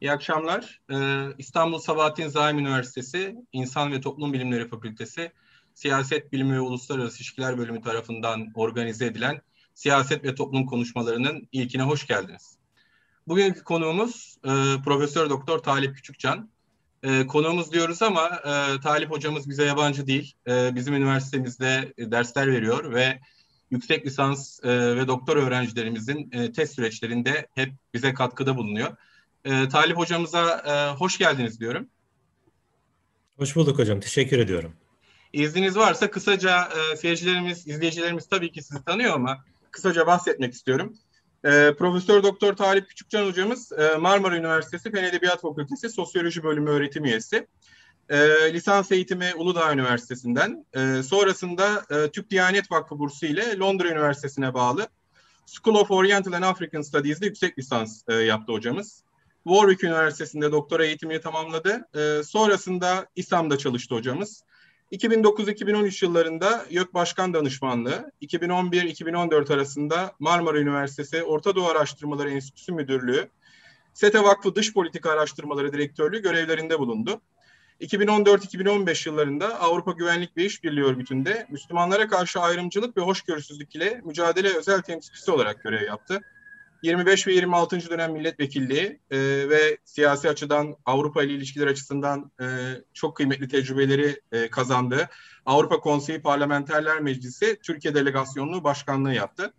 İyi akşamlar. Ee, İstanbul Sabahattin Zaim Üniversitesi İnsan ve Toplum Bilimleri Fakültesi Siyaset Bilimi ve Uluslararası İlişkiler Bölümü tarafından organize edilen siyaset ve toplum konuşmalarının ilkine hoş geldiniz. Bugünkü konuğumuz e, Profesör Doktor Talip Küçükcan. E, konuğumuz diyoruz ama e, Talip hocamız bize yabancı değil. E, bizim üniversitemizde dersler veriyor ve yüksek lisans ve doktor öğrencilerimizin test süreçlerinde hep bize katkıda bulunuyor. E, Talip hocamıza e, hoş geldiniz diyorum. Hoş bulduk hocam. Teşekkür ediyorum. İzniniz varsa kısaca e, seyircilerimiz, izleyicilerimiz tabii ki sizi tanıyor ama kısaca bahsetmek istiyorum. E, Profesör Doktor Talip Küçükcan hocamız e, Marmara Üniversitesi Fen Edebiyat Fakültesi Sosyoloji Bölümü öğretim üyesi. E, lisans eğitimi Uludağ Üniversitesi'nden, e, sonrasında e, Türk Diyanet Vakfı bursu ile Londra Üniversitesi'ne bağlı School of Oriental and African Studies'de yüksek lisans e, yaptı hocamız. Warwick Üniversitesi'nde doktora eğitimini tamamladı. E, sonrasında İSAM'da çalıştı hocamız. 2009-2013 yıllarında YÖK Başkan Danışmanlığı, 2011-2014 arasında Marmara Üniversitesi Orta Doğu Araştırmaları Enstitüsü Müdürlüğü, SETE Vakfı Dış Politika Araştırmaları Direktörlüğü görevlerinde bulundu. 2014-2015 yıllarında Avrupa Güvenlik ve İşbirliği Örgütü'nde Müslümanlara karşı ayrımcılık ve hoşgörüsüzlük ile mücadele özel temsilcisi olarak görev yaptı. 25 ve 26. dönem milletvekilliği e, ve siyasi açıdan Avrupa ile ilişkiler açısından e, çok kıymetli tecrübeleri e, kazandı. Avrupa Konseyi Parlamenterler Meclisi Türkiye Delegasyonluğu Başkanlığı yaptı.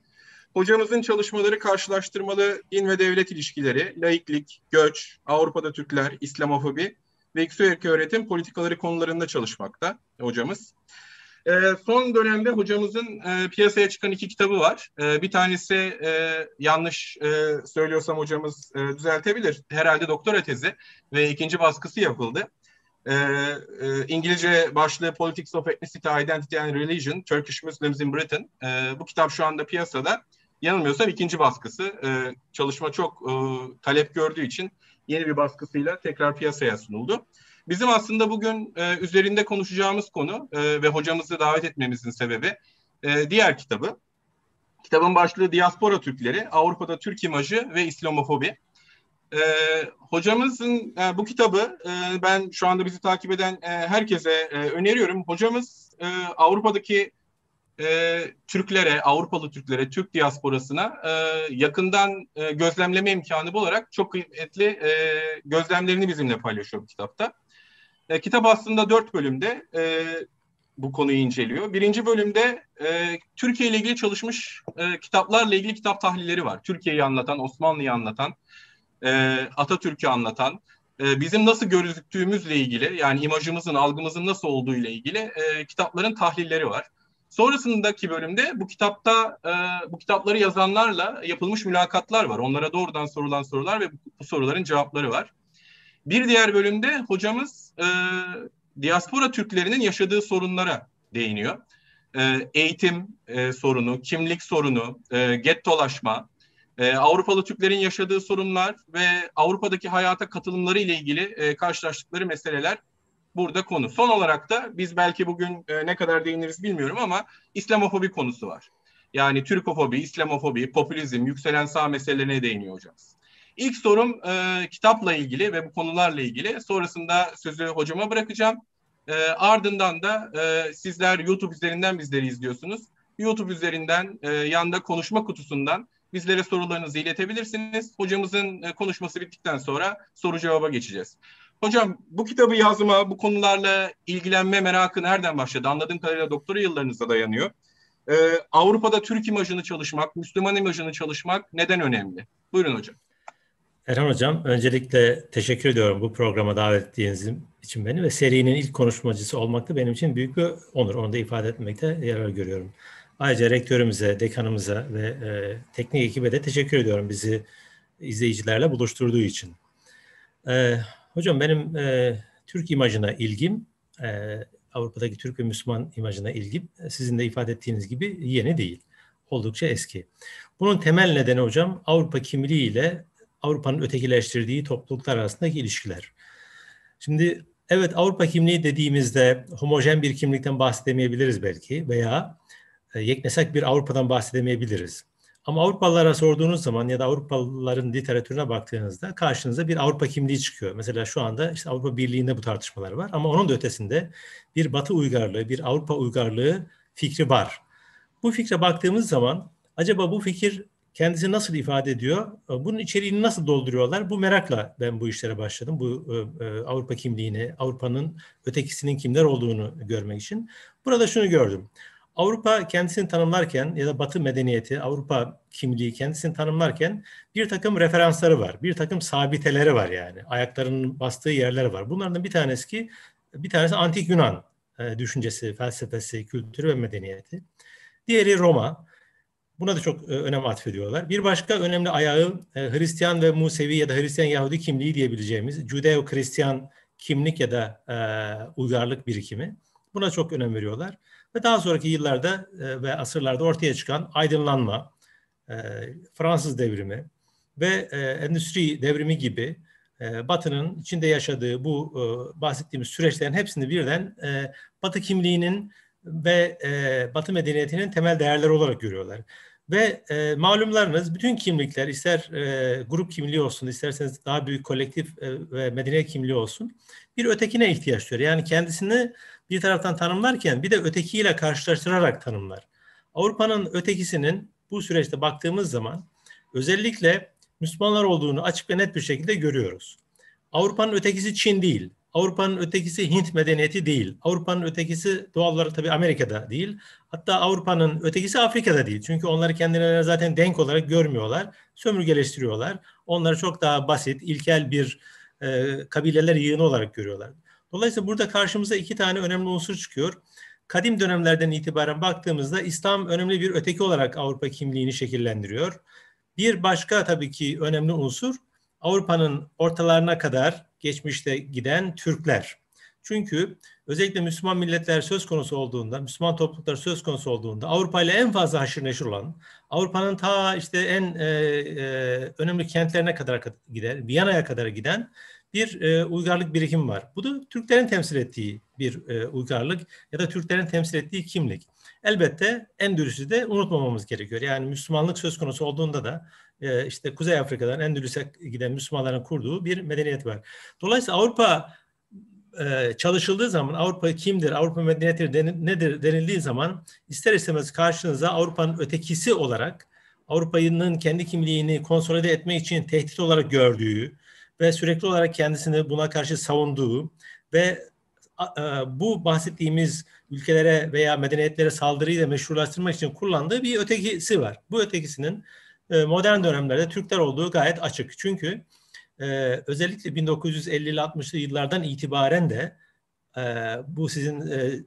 Hocamızın çalışmaları karşılaştırmalı din ve devlet ilişkileri, laiklik, göç, Avrupa'da Türkler, İslamofobi ve yüksek öğretim politikaları konularında çalışmakta hocamız. E, son dönemde hocamızın e, piyasaya çıkan iki kitabı var. E, bir tanesi e, yanlış e, söylüyorsam hocamız e, düzeltebilir. Herhalde doktora tezi ve ikinci baskısı yapıldı. E, e, İngilizce başlığı Politics of Ethnicity, Identity and Religion, Turkish Muslims in Britain. E, bu kitap şu anda piyasada. Yanılmıyorsam ikinci baskısı. E, çalışma çok e, talep gördüğü için yeni bir baskısıyla tekrar piyasaya sunuldu. Bizim aslında bugün e, üzerinde konuşacağımız konu e, ve hocamızı davet etmemizin sebebi e, diğer kitabı. Kitabın başlığı Diaspora Türkleri, Avrupa'da Türk İmajı ve İslamofobi. E, hocamızın e, bu kitabı e, ben şu anda bizi takip eden e, herkese e, öneriyorum. Hocamız e, Avrupa'daki e, Türklere, Avrupalı Türklere, Türk diasporasına e, yakından e, gözlemleme imkanı olarak çok kıymetli e, gözlemlerini bizimle paylaşıyor bu kitapta. E, kitap aslında dört bölümde e, bu konuyu inceliyor. Birinci bölümde e, Türkiye ile ilgili çalışmış e, kitaplarla ilgili kitap tahlilleri var. Türkiye'yi anlatan, Osmanlı'yı anlatan, e, Atatürk'ü anlatan, e, bizim nasıl gözüktüğümüzle ilgili yani imajımızın, algımızın nasıl olduğu ile ilgili e, kitapların tahlilleri var. Sonrasındaki bölümde bu kitapta e, bu kitapları yazanlarla yapılmış mülakatlar var. Onlara doğrudan sorulan sorular ve bu, bu soruların cevapları var. Bir diğer bölümde hocamız e, diaspora Türklerinin yaşadığı sorunlara değiniyor. E, eğitim e, sorunu, kimlik sorunu, e, gettolaşma, e, Avrupalı Türklerin yaşadığı sorunlar ve Avrupa'daki hayata katılımları ile ilgili e, karşılaştıkları meseleler burada konu. Son olarak da biz belki bugün e, ne kadar değiniriz bilmiyorum ama İslamofobi konusu var. Yani Türkofobi, İslamofobi, popülizm, yükselen sağ meselelerine değiniyor hocamız. İlk sorum e, kitapla ilgili ve bu konularla ilgili. Sonrasında sözü hocama bırakacağım. E, ardından da e, sizler YouTube üzerinden bizleri izliyorsunuz. YouTube üzerinden e, yanda konuşma kutusundan bizlere sorularınızı iletebilirsiniz. Hocamızın e, konuşması bittikten sonra soru cevaba geçeceğiz. Hocam bu kitabı yazma, bu konularla ilgilenme merakı nereden başladı? Anladığım kadarıyla doktora yıllarınıza dayanıyor. Ee, Avrupa'da Türk imajını çalışmak, Müslüman imajını çalışmak neden önemli? Buyurun hocam. Erhan Hocam, öncelikle teşekkür ediyorum bu programa davet ettiğiniz için beni ve serinin ilk konuşmacısı olmak da benim için büyük bir onur. Onu da ifade etmekte yarar görüyorum. Ayrıca rektörümüze, dekanımıza ve e, teknik ekibe de teşekkür ediyorum bizi izleyicilerle buluşturduğu için. E, hocam benim e, Türk imajına ilgim, e, Avrupa'daki Türk ve Müslüman imajına ilgim e, sizin de ifade ettiğiniz gibi yeni değil. Oldukça eski. Bunun temel nedeni hocam Avrupa kimliği ile Avrupa'nın ötekileştirdiği topluluklar arasındaki ilişkiler. Şimdi evet Avrupa kimliği dediğimizde homojen bir kimlikten bahsedemeyebiliriz belki veya e, yeknesak bir Avrupa'dan bahsedemeyebiliriz. Ama Avrupalılara sorduğunuz zaman ya da Avrupalıların literatürüne baktığınızda karşınıza bir Avrupa kimliği çıkıyor. Mesela şu anda işte Avrupa Birliği'nde bu tartışmalar var ama onun da ötesinde bir Batı uygarlığı, bir Avrupa uygarlığı fikri var. Bu fikre baktığımız zaman acaba bu fikir Kendisi nasıl ifade ediyor, ee, bunun içeriğini nasıl dolduruyorlar? Bu merakla ben bu işlere başladım. Bu e, e, Avrupa kimliğini, Avrupa'nın ötekisinin kimler olduğunu görmek için. Burada şunu gördüm. Avrupa kendisini tanımlarken ya da Batı medeniyeti, Avrupa kimliği kendisini tanımlarken bir takım referansları var. Bir takım sabiteleri var yani. Ayaklarının bastığı yerler var. Bunlardan bir tanesi ki bir tanesi antik Yunan e, düşüncesi, felsefesi, kültürü ve medeniyeti. Diğeri Roma. Buna da çok e, önem atfediyorlar. Bir başka önemli ayağı e, Hristiyan ve Musevi ya da Hristiyan Yahudi kimliği diyebileceğimiz Judeo-Hristiyan kimlik ya da e, uygarlık birikimi. Buna çok önem veriyorlar. Ve daha sonraki yıllarda e, ve asırlarda ortaya çıkan aydınlanma, e, Fransız devrimi ve e, endüstri devrimi gibi e, Batı'nın içinde yaşadığı bu e, bahsettiğimiz süreçlerin hepsini birden e, Batı kimliğinin ve e, Batı medeniyetinin temel değerleri olarak görüyorlar. Ve e, malumlarınız bütün kimlikler ister e, grup kimliği olsun isterseniz daha büyük kolektif e, ve medeniyet kimliği olsun bir ötekine ihtiyaç duyuyor. Yani kendisini bir taraftan tanımlarken bir de ötekiyle karşılaştırarak tanımlar. Avrupa'nın ötekisinin bu süreçte baktığımız zaman özellikle Müslümanlar olduğunu açık ve net bir şekilde görüyoruz. Avrupa'nın ötekisi Çin değil. Avrupa'nın ötekisi Hint medeniyeti değil. Avrupa'nın ötekisi doğal olarak tabii Amerika'da değil. Hatta Avrupa'nın ötekisi Afrika'da değil. Çünkü onları kendilerine zaten denk olarak görmüyorlar. Sömürgeleştiriyorlar. Onları çok daha basit, ilkel bir e, kabileler yığını olarak görüyorlar. Dolayısıyla burada karşımıza iki tane önemli unsur çıkıyor. Kadim dönemlerden itibaren baktığımızda İslam önemli bir öteki olarak Avrupa kimliğini şekillendiriyor. Bir başka tabii ki önemli unsur Avrupa'nın ortalarına kadar geçmişte giden Türkler. Çünkü özellikle Müslüman milletler söz konusu olduğunda, Müslüman topluluklar söz konusu olduğunda Avrupa ile en fazla haşır neşir olan, Avrupa'nın ta işte en e, e, önemli kentlerine kadar gider, Viyana'ya kadar giden bir e, uygarlık birikimi var. Bu da Türklerin temsil ettiği bir e, uygarlık ya da Türklerin temsil ettiği kimlik. Elbette en dürüstü de unutmamamız gerekiyor. Yani Müslümanlık söz konusu olduğunda da e, işte Kuzey Afrika'dan Endülüs'e giden Müslümanların kurduğu bir medeniyet var. Dolayısıyla Avrupa e, çalışıldığı zaman Avrupa kimdir, Avrupa medeniyeti nedir denildiği zaman ister istemez karşınıza Avrupa'nın ötekisi olarak Avrupa'nın kendi kimliğini konsolide etmek için tehdit olarak gördüğü ve sürekli olarak kendisini buna karşı savunduğu ve e, bu bahsettiğimiz ülkelere veya medeniyetlere saldırıyla meşrulaştırmak için kullandığı bir ötekisi var. Bu ötekisinin e, modern dönemlerde Türkler olduğu gayet açık. Çünkü e, özellikle 1950'li 60'lı yıllardan itibaren de e, bu sizin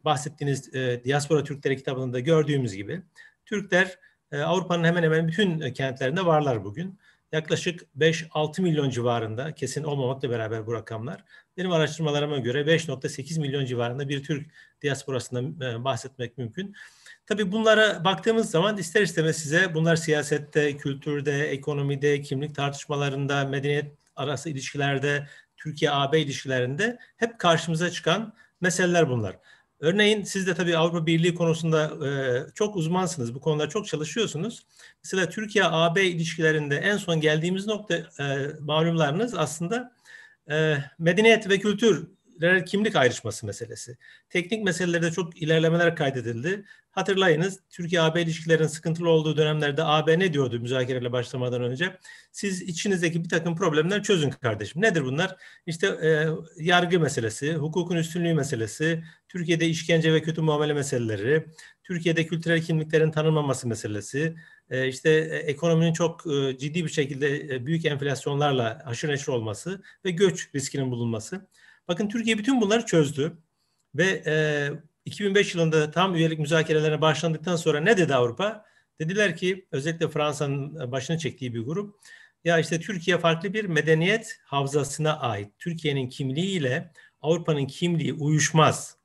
bahsettiğiniz Diaspora Türkleri kitabında gördüğümüz gibi Türkler Avrupa'nın hemen hemen bütün kentlerinde varlar bugün. Yaklaşık 5-6 milyon civarında kesin olmamakla beraber bu rakamlar. Benim araştırmalarıma göre 5.8 milyon civarında bir Türk diasporasından bahsetmek mümkün. Tabii bunlara baktığımız zaman ister istemez size bunlar siyasette, kültürde, ekonomide, kimlik tartışmalarında, medeniyet arası ilişkilerde, Türkiye-AB ilişkilerinde hep karşımıza çıkan meseleler bunlar. Örneğin siz de tabii Avrupa Birliği konusunda e, çok uzmansınız. Bu konuda çok çalışıyorsunuz. Mesela Türkiye-AB ilişkilerinde en son geldiğimiz nokta e, malumlarınız aslında e, medeniyet ve kültür kimlik ayrışması meselesi. Teknik meselelerde çok ilerlemeler kaydedildi. Hatırlayınız Türkiye-AB ilişkilerinin sıkıntılı olduğu dönemlerde AB ne diyordu müzakereyle başlamadan önce? Siz içinizdeki bir takım problemler çözün kardeşim. Nedir bunlar? İşte e, yargı meselesi, hukukun üstünlüğü meselesi, Türkiye'de işkence ve kötü muamele meseleleri, Türkiye'de kültürel kimliklerin tanınmaması meselesi, e, işte e, ekonominin çok e, ciddi bir şekilde e, büyük enflasyonlarla aşırı neşir olması ve göç riskinin bulunması. Bakın Türkiye bütün bunları çözdü ve e, 2005 yılında tam üyelik müzakerelerine başlandıktan sonra ne dedi Avrupa? Dediler ki özellikle Fransa'nın başını çektiği bir grup ya işte Türkiye farklı bir medeniyet havzasına ait. Türkiye'nin kimliğiyle Avrupa'nın kimliği uyuşmaz.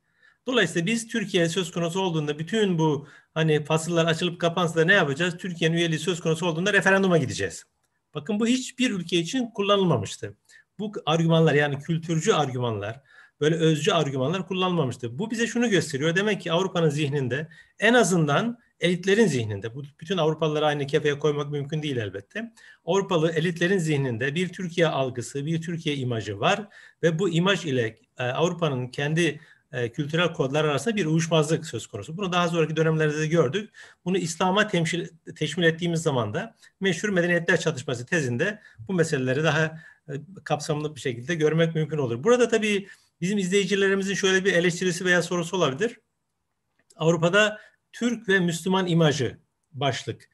Dolayısıyla biz Türkiye söz konusu olduğunda bütün bu hani fasıllar açılıp kapansa da ne yapacağız? Türkiye'nin üyeliği söz konusu olduğunda referanduma gideceğiz. Bakın bu hiçbir ülke için kullanılmamıştı bu argümanlar yani kültürcü argümanlar, böyle özcü argümanlar kullanmamıştı. Bu bize şunu gösteriyor. Demek ki Avrupa'nın zihninde en azından elitlerin zihninde, bu bütün Avrupalıları aynı kefeye koymak mümkün değil elbette. Avrupalı elitlerin zihninde bir Türkiye algısı, bir Türkiye imajı var ve bu imaj ile e, Avrupa'nın kendi e, kültürel kodlar arasında bir uyuşmazlık söz konusu. Bunu daha sonraki dönemlerde de gördük. Bunu İslam'a temsil, teşmil ettiğimiz zaman da meşhur medeniyetler çatışması tezinde bu meseleleri daha e, kapsamlı bir şekilde görmek mümkün olur. Burada tabii bizim izleyicilerimizin şöyle bir eleştirisi veya sorusu olabilir. Avrupa'da Türk ve Müslüman imajı başlık.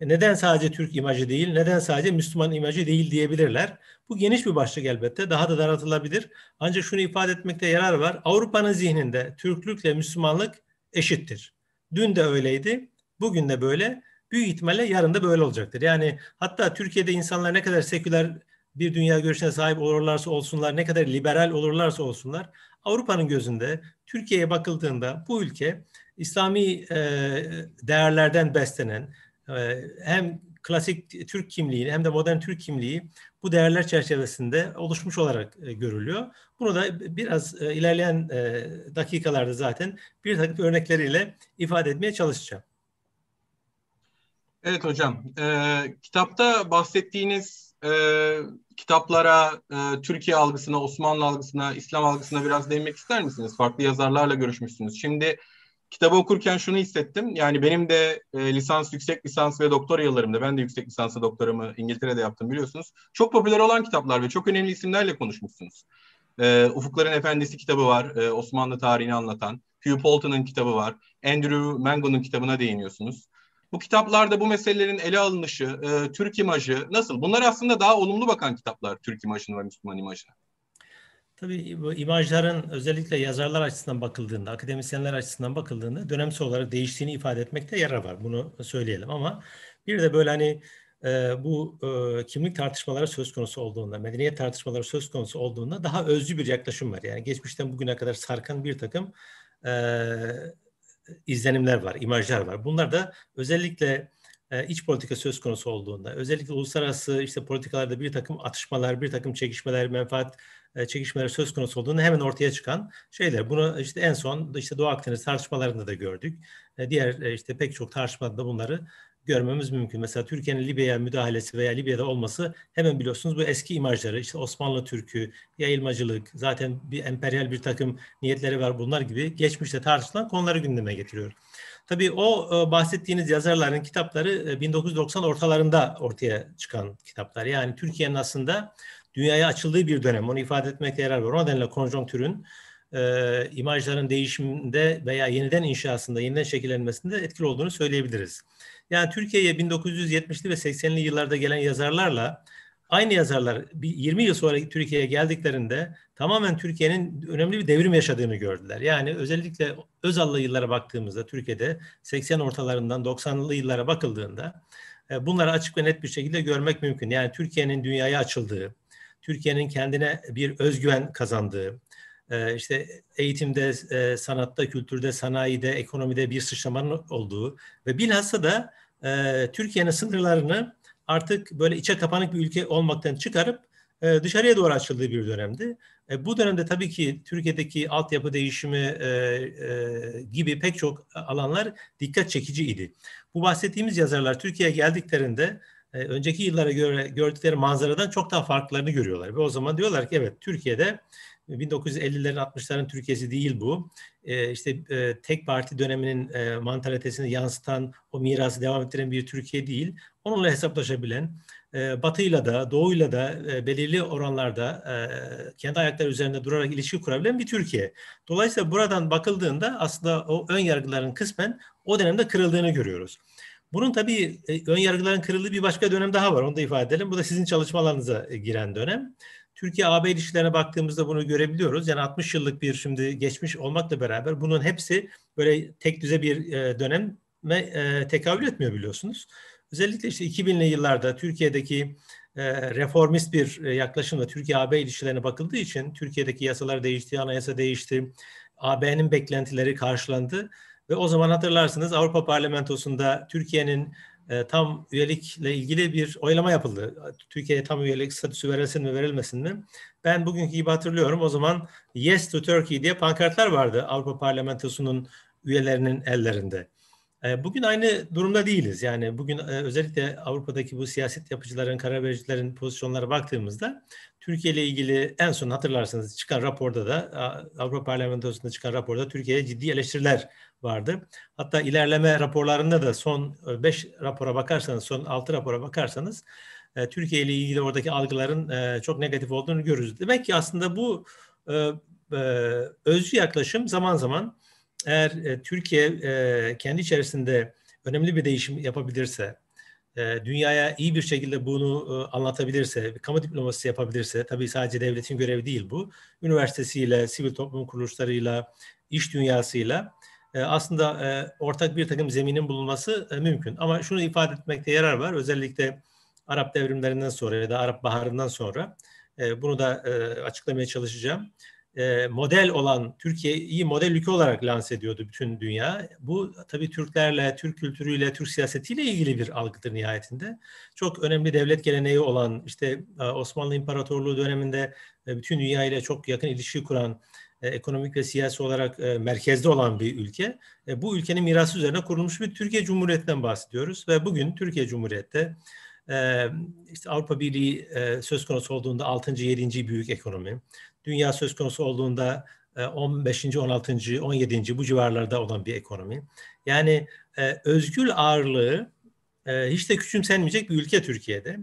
E, neden sadece Türk imajı değil, neden sadece Müslüman imajı değil diyebilirler. Bu geniş bir başlık elbette, daha da daraltılabilir. Ancak şunu ifade etmekte yarar var. Avrupa'nın zihninde Türklükle Müslümanlık eşittir. Dün de öyleydi, bugün de böyle. Büyük ihtimalle yarın da böyle olacaktır. Yani hatta Türkiye'de insanlar ne kadar seküler bir dünya görüşüne sahip olurlarsa olsunlar, ne kadar liberal olurlarsa olsunlar, Avrupa'nın gözünde Türkiye'ye bakıldığında bu ülke İslami e, değerlerden beslenen e, hem klasik Türk kimliğini hem de modern Türk kimliği bu değerler çerçevesinde oluşmuş olarak e, görülüyor. Bunu da biraz ilerleyen dakikalarda zaten bir takım örnekleriyle ifade etmeye çalışacağım. Evet hocam, e, kitapta bahsettiğiniz e, kitaplara, e, Türkiye algısına, Osmanlı algısına, İslam algısına biraz değinmek ister misiniz? Farklı yazarlarla görüşmüşsünüz. Şimdi kitabı okurken şunu hissettim. Yani benim de e, lisans, yüksek lisans ve doktora yıllarımda, ben de yüksek lisansı doktoramı İngiltere'de yaptım biliyorsunuz. Çok popüler olan kitaplar ve çok önemli isimlerle konuşmuşsunuz. E, Ufukların Efendisi kitabı var, e, Osmanlı tarihini anlatan. Hugh Polton'un kitabı var. Andrew Mango'nun kitabına değiniyorsunuz. Bu kitaplarda bu meselelerin ele alınışı, e, Türk imajı nasıl? Bunlar aslında daha olumlu bakan kitaplar Türk imajına ve Müslüman imajına. Tabii bu imajların özellikle yazarlar açısından bakıldığında, akademisyenler açısından bakıldığında dönemsel olarak değiştiğini ifade etmekte yara var. Bunu söyleyelim ama bir de böyle hani e, bu e, kimlik tartışmaları söz konusu olduğunda, medeniyet tartışmaları söz konusu olduğunda daha özcü bir yaklaşım var. Yani geçmişten bugüne kadar sarkan bir takım e, izlenimler var, imajlar var. Bunlar da özellikle e, iç politika söz konusu olduğunda, özellikle uluslararası işte politikalarda bir takım atışmalar, bir takım çekişmeler, menfaat e, çekişmeler söz konusu olduğunda hemen ortaya çıkan şeyler. Bunu işte en son işte Doğu Akdeniz tartışmalarında da gördük. E, diğer işte pek çok tartışmada bunları görmemiz mümkün. Mesela Türkiye'nin Libya'ya müdahalesi veya Libya'da olması hemen biliyorsunuz bu eski imajları işte Osmanlı Türk'ü, yayılmacılık, zaten bir emperyal bir takım niyetleri var bunlar gibi geçmişte tartışılan konuları gündeme getiriyor. Tabii o e, bahsettiğiniz yazarların kitapları 1990 e, ortalarında ortaya çıkan kitaplar. Yani Türkiye'nin aslında dünyaya açıldığı bir dönem. Onu ifade etmekte yarar var. O nedenle konjonktürün e, imajların değişiminde veya yeniden inşasında, yeniden şekillenmesinde etkili olduğunu söyleyebiliriz. Yani Türkiye'ye 1970'li ve 80'li yıllarda gelen yazarlarla aynı yazarlar 20 yıl sonra Türkiye'ye geldiklerinde tamamen Türkiye'nin önemli bir devrim yaşadığını gördüler. Yani özellikle Özal'lı yıllara baktığımızda Türkiye'de 80 ortalarından 90'lı yıllara bakıldığında bunları açık ve net bir şekilde görmek mümkün. Yani Türkiye'nin dünyaya açıldığı, Türkiye'nin kendine bir özgüven kazandığı, ee, işte eğitimde, e, sanatta, kültürde, sanayide, ekonomide bir sıçramanın olduğu ve bilhassa da e, Türkiye'nin sınırlarını artık böyle içe kapanık bir ülke olmaktan çıkarıp e, dışarıya doğru açıldığı bir dönemdi. Bu dönemde tabii ki Türkiye'deki altyapı değişimi gibi pek çok alanlar dikkat çekici idi. Bu bahsettiğimiz yazarlar Türkiye'ye geldiklerinde önceki yıllara göre gördükleri manzaradan çok daha farklılarını görüyorlar. Ve o zaman diyorlar ki evet Türkiye'de 1950'lerin 60'ların Türkiye'si değil bu. Ee, işte e, tek parti döneminin e, mantalitesini yansıtan, o mirası devam ettiren bir Türkiye değil. Onunla hesaplaşabilen, e, batıyla da, doğuyla da e, belirli oranlarda e, kendi ayakları üzerinde durarak ilişki kurabilen bir Türkiye. Dolayısıyla buradan bakıldığında aslında o ön yargıların kısmen o dönemde kırıldığını görüyoruz. Bunun tabii e, ön yargıların kırıldığı bir başka dönem daha var. Onu da ifade edelim. Bu da sizin çalışmalarınıza giren dönem. Türkiye-AB ilişkilerine baktığımızda bunu görebiliyoruz. Yani 60 yıllık bir şimdi geçmiş olmakla beraber bunun hepsi böyle tek düze bir e, dönem ve e, tekabül etmiyor biliyorsunuz. Özellikle işte 2000'li yıllarda Türkiye'deki e, reformist bir e, yaklaşımla Türkiye-AB ilişkilerine bakıldığı için Türkiye'deki yasalar değişti, anayasa değişti, AB'nin beklentileri karşılandı. Ve o zaman hatırlarsınız Avrupa Parlamentosu'nda Türkiye'nin e, tam üyelikle ilgili bir oylama yapıldı. Türkiye'ye tam üyelik statüsü verilsin mi verilmesin mi? Ben bugünkü gibi hatırlıyorum. O zaman Yes to Turkey diye pankartlar vardı Avrupa Parlamentosu'nun üyelerinin ellerinde. Bugün aynı durumda değiliz. Yani bugün özellikle Avrupa'daki bu siyaset yapıcıların, karar vericilerin pozisyonlara baktığımızda Türkiye ile ilgili en son hatırlarsanız çıkan raporda da Avrupa Parlamentosu'nda çıkan raporda Türkiye'ye ciddi eleştiriler vardı. Hatta ilerleme raporlarında da son 5 rapora bakarsanız, son 6 rapora bakarsanız Türkiye ile ilgili oradaki algıların çok negatif olduğunu görürüz. Demek ki aslında bu özcü yaklaşım zaman zaman eğer e, Türkiye e, kendi içerisinde önemli bir değişim yapabilirse, e, dünyaya iyi bir şekilde bunu e, anlatabilirse, kamu diplomasisi yapabilirse, tabii sadece devletin görevi değil bu, üniversitesiyle, sivil toplum kuruluşlarıyla, iş dünyasıyla e, aslında e, ortak bir takım zeminin bulunması e, mümkün. Ama şunu ifade etmekte yarar var, özellikle Arap devrimlerinden sonra ya da Arap baharından sonra, e, bunu da e, açıklamaya çalışacağım. E, model olan Türkiye'yi model ülke olarak lanse ediyordu bütün dünya. Bu tabii Türklerle, Türk kültürüyle, Türk siyasetiyle ilgili bir algıdır nihayetinde. Çok önemli devlet geleneği olan işte e, Osmanlı İmparatorluğu döneminde e, bütün dünya ile çok yakın ilişki kuran ekonomik ve siyasi olarak merkezde olan bir ülke. Bu ülkenin mirası üzerine kurulmuş bir Türkiye Cumhuriyeti'nden bahsediyoruz ve bugün Türkiye Cumhuriyeti işte Avrupa Birliği söz konusu olduğunda 6. 7. büyük ekonomi. Dünya söz konusu olduğunda 15. 16. 17. bu civarlarda olan bir ekonomi. Yani e, özgül ağırlığı e, hiç de küçümsenmeyecek bir ülke Türkiye'de.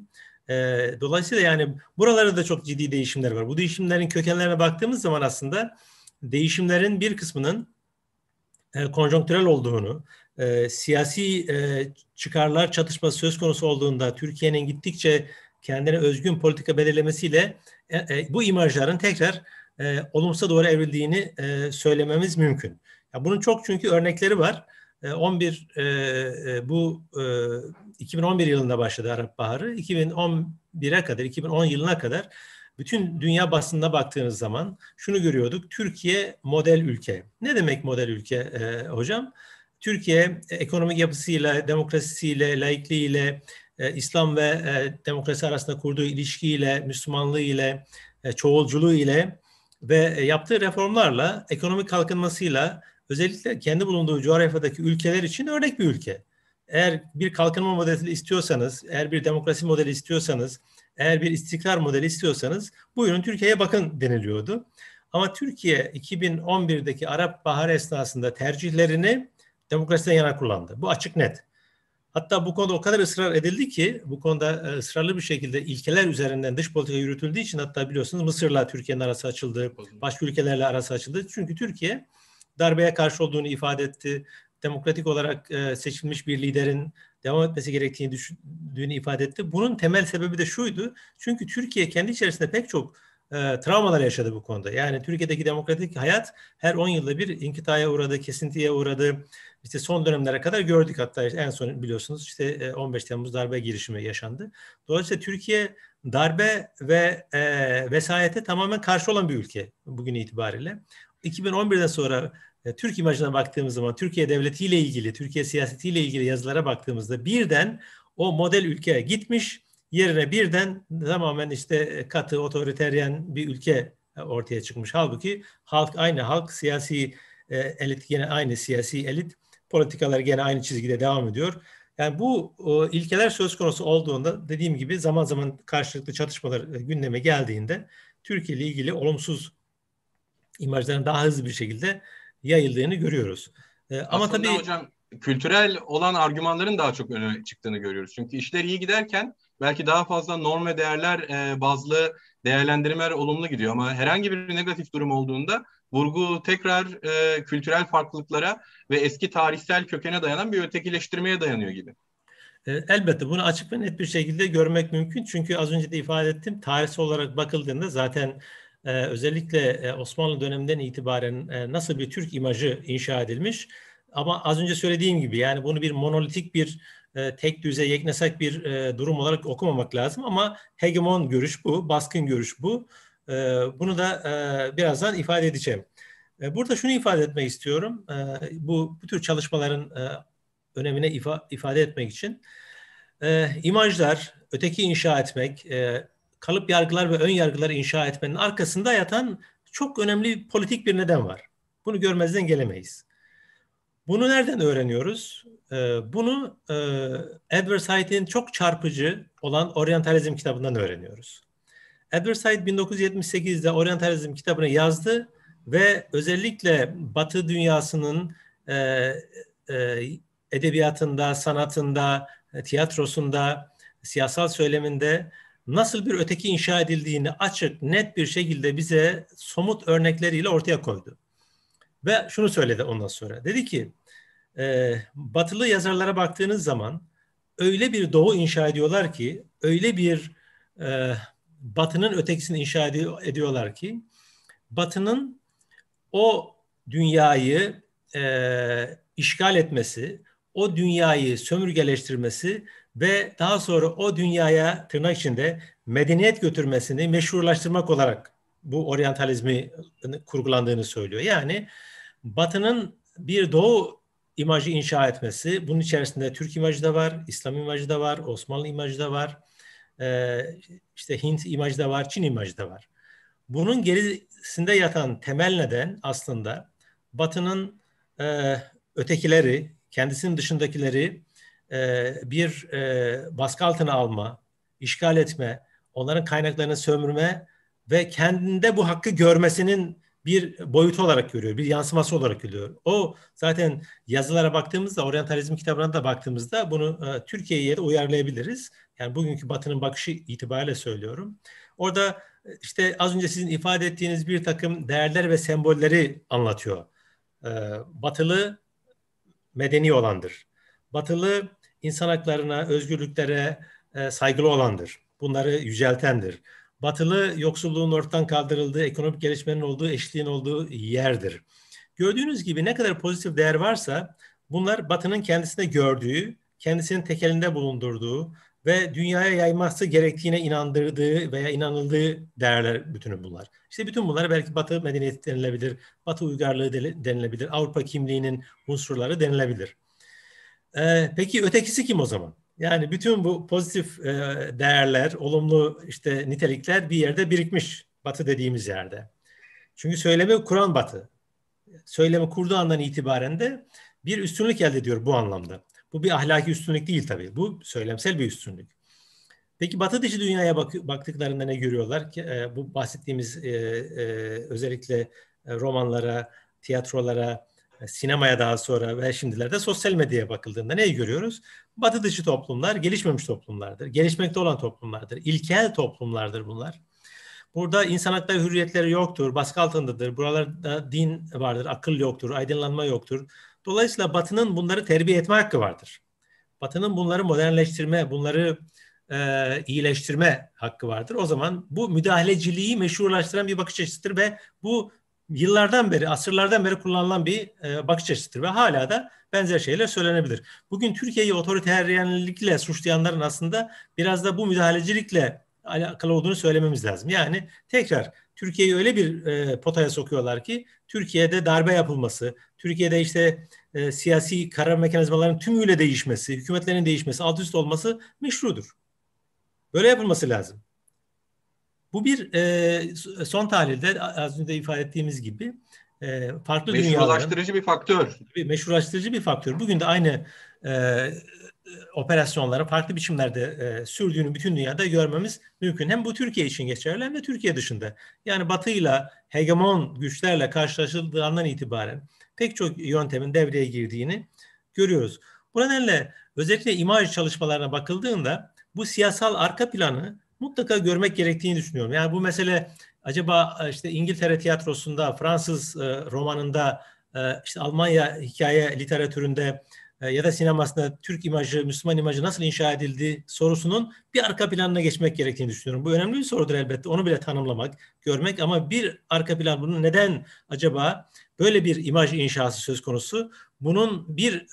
E, dolayısıyla yani buralarda da çok ciddi değişimler var. Bu değişimlerin kökenlerine baktığımız zaman aslında değişimlerin bir kısmının konjonktürel olduğunu, siyasi çıkarlar çatışması söz konusu olduğunda Türkiye'nin gittikçe kendine özgün politika belirlemesiyle e, e, bu imajların tekrar e, olumsuza doğru evrildiğini e, söylememiz mümkün. Ya bunun çok çünkü örnekleri var. 11 e, e, e, bu e, 2011 yılında başladı Arap Baharı. 2011'e kadar, 2010 yılına kadar bütün dünya basınına baktığınız zaman şunu görüyorduk. Türkiye model ülke. Ne demek model ülke e, hocam? Türkiye ekonomik yapısıyla, demokrasisiyle, laikliğiyle, e, İslam ve e, demokrasi arasında kurduğu ilişkiyle, Müslümanlığı ile, e, çoğulculuğu ile ve yaptığı reformlarla, ekonomik kalkınmasıyla özellikle kendi bulunduğu coğrafyadaki ülkeler için örnek bir ülke. Eğer bir kalkınma modeli istiyorsanız, eğer bir demokrasi modeli istiyorsanız, eğer bir istikrar modeli istiyorsanız buyurun Türkiye'ye bakın deniliyordu. Ama Türkiye 2011'deki Arap Baharı esnasında tercihlerini demokrasiden yana kullandı. Bu açık net. Hatta bu konuda o kadar ısrar edildi ki bu konuda e, ısrarlı bir şekilde ilkeler üzerinden dış politika yürütüldüğü için hatta biliyorsunuz Mısır'la Türkiye'nin arası açıldı. Başka ülkelerle arası açıldı. Çünkü Türkiye darbeye karşı olduğunu ifade etti. Demokratik olarak e, seçilmiş bir liderin devam etmesi gerektiğini düşündüğünü ifade etti. Bunun temel sebebi de şuydu. Çünkü Türkiye kendi içerisinde pek çok e, travmalar yaşadı bu konuda. Yani Türkiye'deki demokratik hayat her 10 yılda bir inkitaya uğradı, kesintiye uğradı. İşte son dönemlere kadar gördük hatta işte en son biliyorsunuz işte 15 e, Temmuz darbe girişimi yaşandı. Dolayısıyla Türkiye darbe ve e, vesayete tamamen karşı olan bir ülke bugün itibariyle. 2011'den sonra e, Türk imajına baktığımız zaman Türkiye devletiyle ilgili, Türkiye siyasetiyle ilgili yazılara baktığımızda birden o model ülkeye gitmiş yerine birden tamamen işte e, katı otoriteryen bir ülke e, ortaya çıkmış. Halbuki halk aynı halk, siyasi e, elit yine aynı siyasi elit, politikalar yine aynı çizgide devam ediyor. Yani bu ilkeler söz konusu olduğunda dediğim gibi zaman zaman karşılıklı çatışmalar gündeme geldiğinde Türkiye ile ilgili olumsuz imajların daha hızlı bir şekilde yayıldığını görüyoruz. E, ama tabii hocam kültürel olan argümanların daha çok öne çıktığını görüyoruz. Çünkü işler iyi giderken belki daha fazla norm ve değerler e, bazlı değerlendirmeler olumlu gidiyor ama herhangi bir negatif durum olduğunda vurgu tekrar e, kültürel farklılıklara ve eski tarihsel kökene dayanan bir ötekileştirmeye dayanıyor gibi. E, elbette bunu açık ve net bir şekilde görmek mümkün. Çünkü az önce de ifade ettim tarihsel olarak bakıldığında zaten e, özellikle e, Osmanlı döneminden itibaren e, nasıl bir Türk imajı inşa edilmiş. Ama az önce söylediğim gibi yani bunu bir monolitik bir e, tek düze yeknesek bir e, durum olarak okumamak lazım ama hegemon görüş bu, baskın görüş bu. E, bunu da birazdan ifade edeceğim. burada şunu ifade etmek istiyorum. bu bu tür çalışmaların önemine ifade etmek için imajlar, öteki inşa etmek, kalıp yargılar ve ön yargıları inşa etmenin arkasında yatan çok önemli politik bir neden var. Bunu görmezden gelemeyiz. Bunu nereden öğreniyoruz? Ee, bunu e, Edward Said'in çok çarpıcı olan Orientalizm kitabından öğreniyoruz. Edward Said 1978'de Orientalizm kitabını yazdı ve özellikle Batı dünyasının e, e, edebiyatında, sanatında, tiyatrosunda, siyasal söyleminde nasıl bir öteki inşa edildiğini açık, net bir şekilde bize somut örnekleriyle ortaya koydu. Ve şunu söyledi ondan sonra. Dedi ki, ee, batılı yazarlara baktığınız zaman öyle bir doğu inşa ediyorlar ki, öyle bir e, batının ötekisini inşa ediyorlar ki, batının o dünyayı e, işgal etmesi, o dünyayı sömürgeleştirmesi ve daha sonra o dünyaya tırnak içinde medeniyet götürmesini meşrulaştırmak olarak bu oryantalizmi kurgulandığını söylüyor. Yani Batı'nın bir Doğu imajı inşa etmesi. Bunun içerisinde Türk imajı da var, İslam imajı da var, Osmanlı imajı da var, e, işte Hint imajı da var, Çin imajı da var. Bunun gerisinde yatan temel neden aslında Batı'nın e, ötekileri, kendisinin dışındakileri e, bir e, baskı altına alma, işgal etme, onların kaynaklarını sömürme ve kendinde bu hakkı görmesinin bir boyut olarak görüyor, bir yansıması olarak görüyor. O zaten yazılara baktığımızda, oryantalizm kitabına da baktığımızda bunu e, Türkiye'ye de uyarlayabiliriz. Yani bugünkü Batı'nın bakışı itibariyle söylüyorum. Orada e, işte az önce sizin ifade ettiğiniz bir takım değerler ve sembolleri anlatıyor. E, batılı medeni olandır. Batılı insan haklarına, özgürlüklere e, saygılı olandır. Bunları yüceltendir batılı yoksulluğun ortadan kaldırıldığı, ekonomik gelişmenin olduğu, eşitliğin olduğu yerdir. Gördüğünüz gibi ne kadar pozitif değer varsa bunlar batının kendisinde gördüğü, kendisinin tekelinde bulundurduğu ve dünyaya yayması gerektiğine inandırdığı veya inanıldığı değerler bütünü bunlar. İşte bütün bunlar belki Batı medeniyeti denilebilir, Batı uygarlığı denilebilir, Avrupa kimliğinin unsurları denilebilir. Ee, peki ötekisi kim o zaman? Yani bütün bu pozitif e, değerler, olumlu işte nitelikler bir yerde birikmiş Batı dediğimiz yerde. Çünkü söylemi Kur'an Batı. Söylemi kurduğu andan itibaren de bir üstünlük elde ediyor bu anlamda. Bu bir ahlaki üstünlük değil tabii. Bu söylemsel bir üstünlük. Peki Batı dışı dünyaya bak baktıklarında ne görüyorlar ki? E, bu bahsettiğimiz e, e, özellikle e, romanlara, tiyatrolara, sinemaya daha sonra ve şimdilerde sosyal medyaya bakıldığında neyi görüyoruz? Batı dışı toplumlar gelişmemiş toplumlardır. Gelişmekte olan toplumlardır. İlkel toplumlardır bunlar. Burada insan hakları hürriyetleri yoktur, baskı altındadır. Buralarda din vardır, akıl yoktur, aydınlanma yoktur. Dolayısıyla Batı'nın bunları terbiye etme hakkı vardır. Batı'nın bunları modernleştirme, bunları e, iyileştirme hakkı vardır. O zaman bu müdahaleciliği meşrulaştıran bir bakış açısıdır ve bu yıllardan beri, asırlardan beri kullanılan bir e, bakış açısıdır ve hala da benzer şeyler söylenebilir. Bugün Türkiye'yi otoriteryenlikle suçlayanların aslında biraz da bu müdahalecilikle alakalı olduğunu söylememiz lazım. Yani tekrar Türkiye'yi öyle bir e, potaya sokuyorlar ki Türkiye'de darbe yapılması, Türkiye'de işte e, siyasi karar mekanizmalarının tümüyle değişmesi, hükümetlerin değişmesi, alt üst olması meşrudur. Böyle yapılması lazım. Bu bir e, son tahlilde az önce de ifade ettiğimiz gibi e, farklı meşrulaştırıcı bir faktör. Bir meşrulaştırıcı bir faktör. Bugün de aynı e, operasyonların farklı biçimlerde e, sürdüğünü bütün dünyada görmemiz mümkün. Hem bu Türkiye için geçerli hem de Türkiye dışında. Yani batıyla, hegemon güçlerle karşılaşıldığı andan itibaren pek çok yöntemin devreye girdiğini görüyoruz. Bu nedenle özellikle imaj çalışmalarına bakıldığında bu siyasal arka planı mutlaka görmek gerektiğini düşünüyorum. Yani bu mesele acaba e, işte İngiltere tiyatrosunda, Fransız e, romanında, e, işte Almanya hikaye literatüründe ya da sinemasında Türk imajı, Müslüman imajı nasıl inşa edildi sorusunun bir arka planına geçmek gerektiğini düşünüyorum. Bu önemli bir sorudur elbette. Onu bile tanımlamak, görmek ama bir arka plan bunun neden acaba böyle bir imaj inşası söz konusu? Bunun bir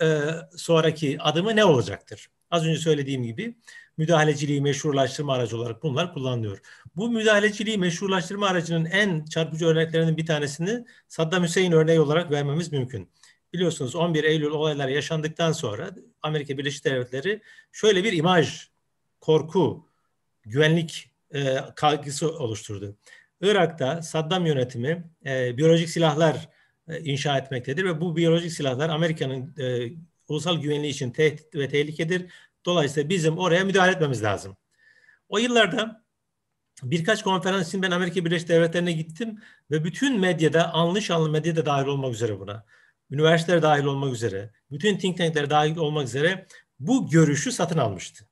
sonraki adımı ne olacaktır? Az önce söylediğim gibi müdahaleciliği meşrulaştırma aracı olarak bunlar kullanılıyor. Bu müdahaleciliği meşrulaştırma aracının en çarpıcı örneklerinin bir tanesini Saddam Hüseyin örneği olarak vermemiz mümkün. Biliyorsunuz 11 Eylül olayları yaşandıktan sonra Amerika Birleşik Devletleri şöyle bir imaj, korku, güvenlik e, kaygısı oluşturdu. Irak'ta Saddam yönetimi e, biyolojik silahlar e, inşa etmektedir ve bu biyolojik silahlar Amerika'nın e, ulusal güvenliği için tehdit ve tehlikedir Dolayısıyla bizim oraya müdahale etmemiz lazım. O yıllarda birkaç konferans için ben Amerika Birleşik Devletleri'ne gittim ve bütün medyada, anlı şanlı medyada dahil olmak üzere buna, üniversiteler dahil olmak üzere, bütün think tankler dahil olmak üzere bu görüşü satın almıştı.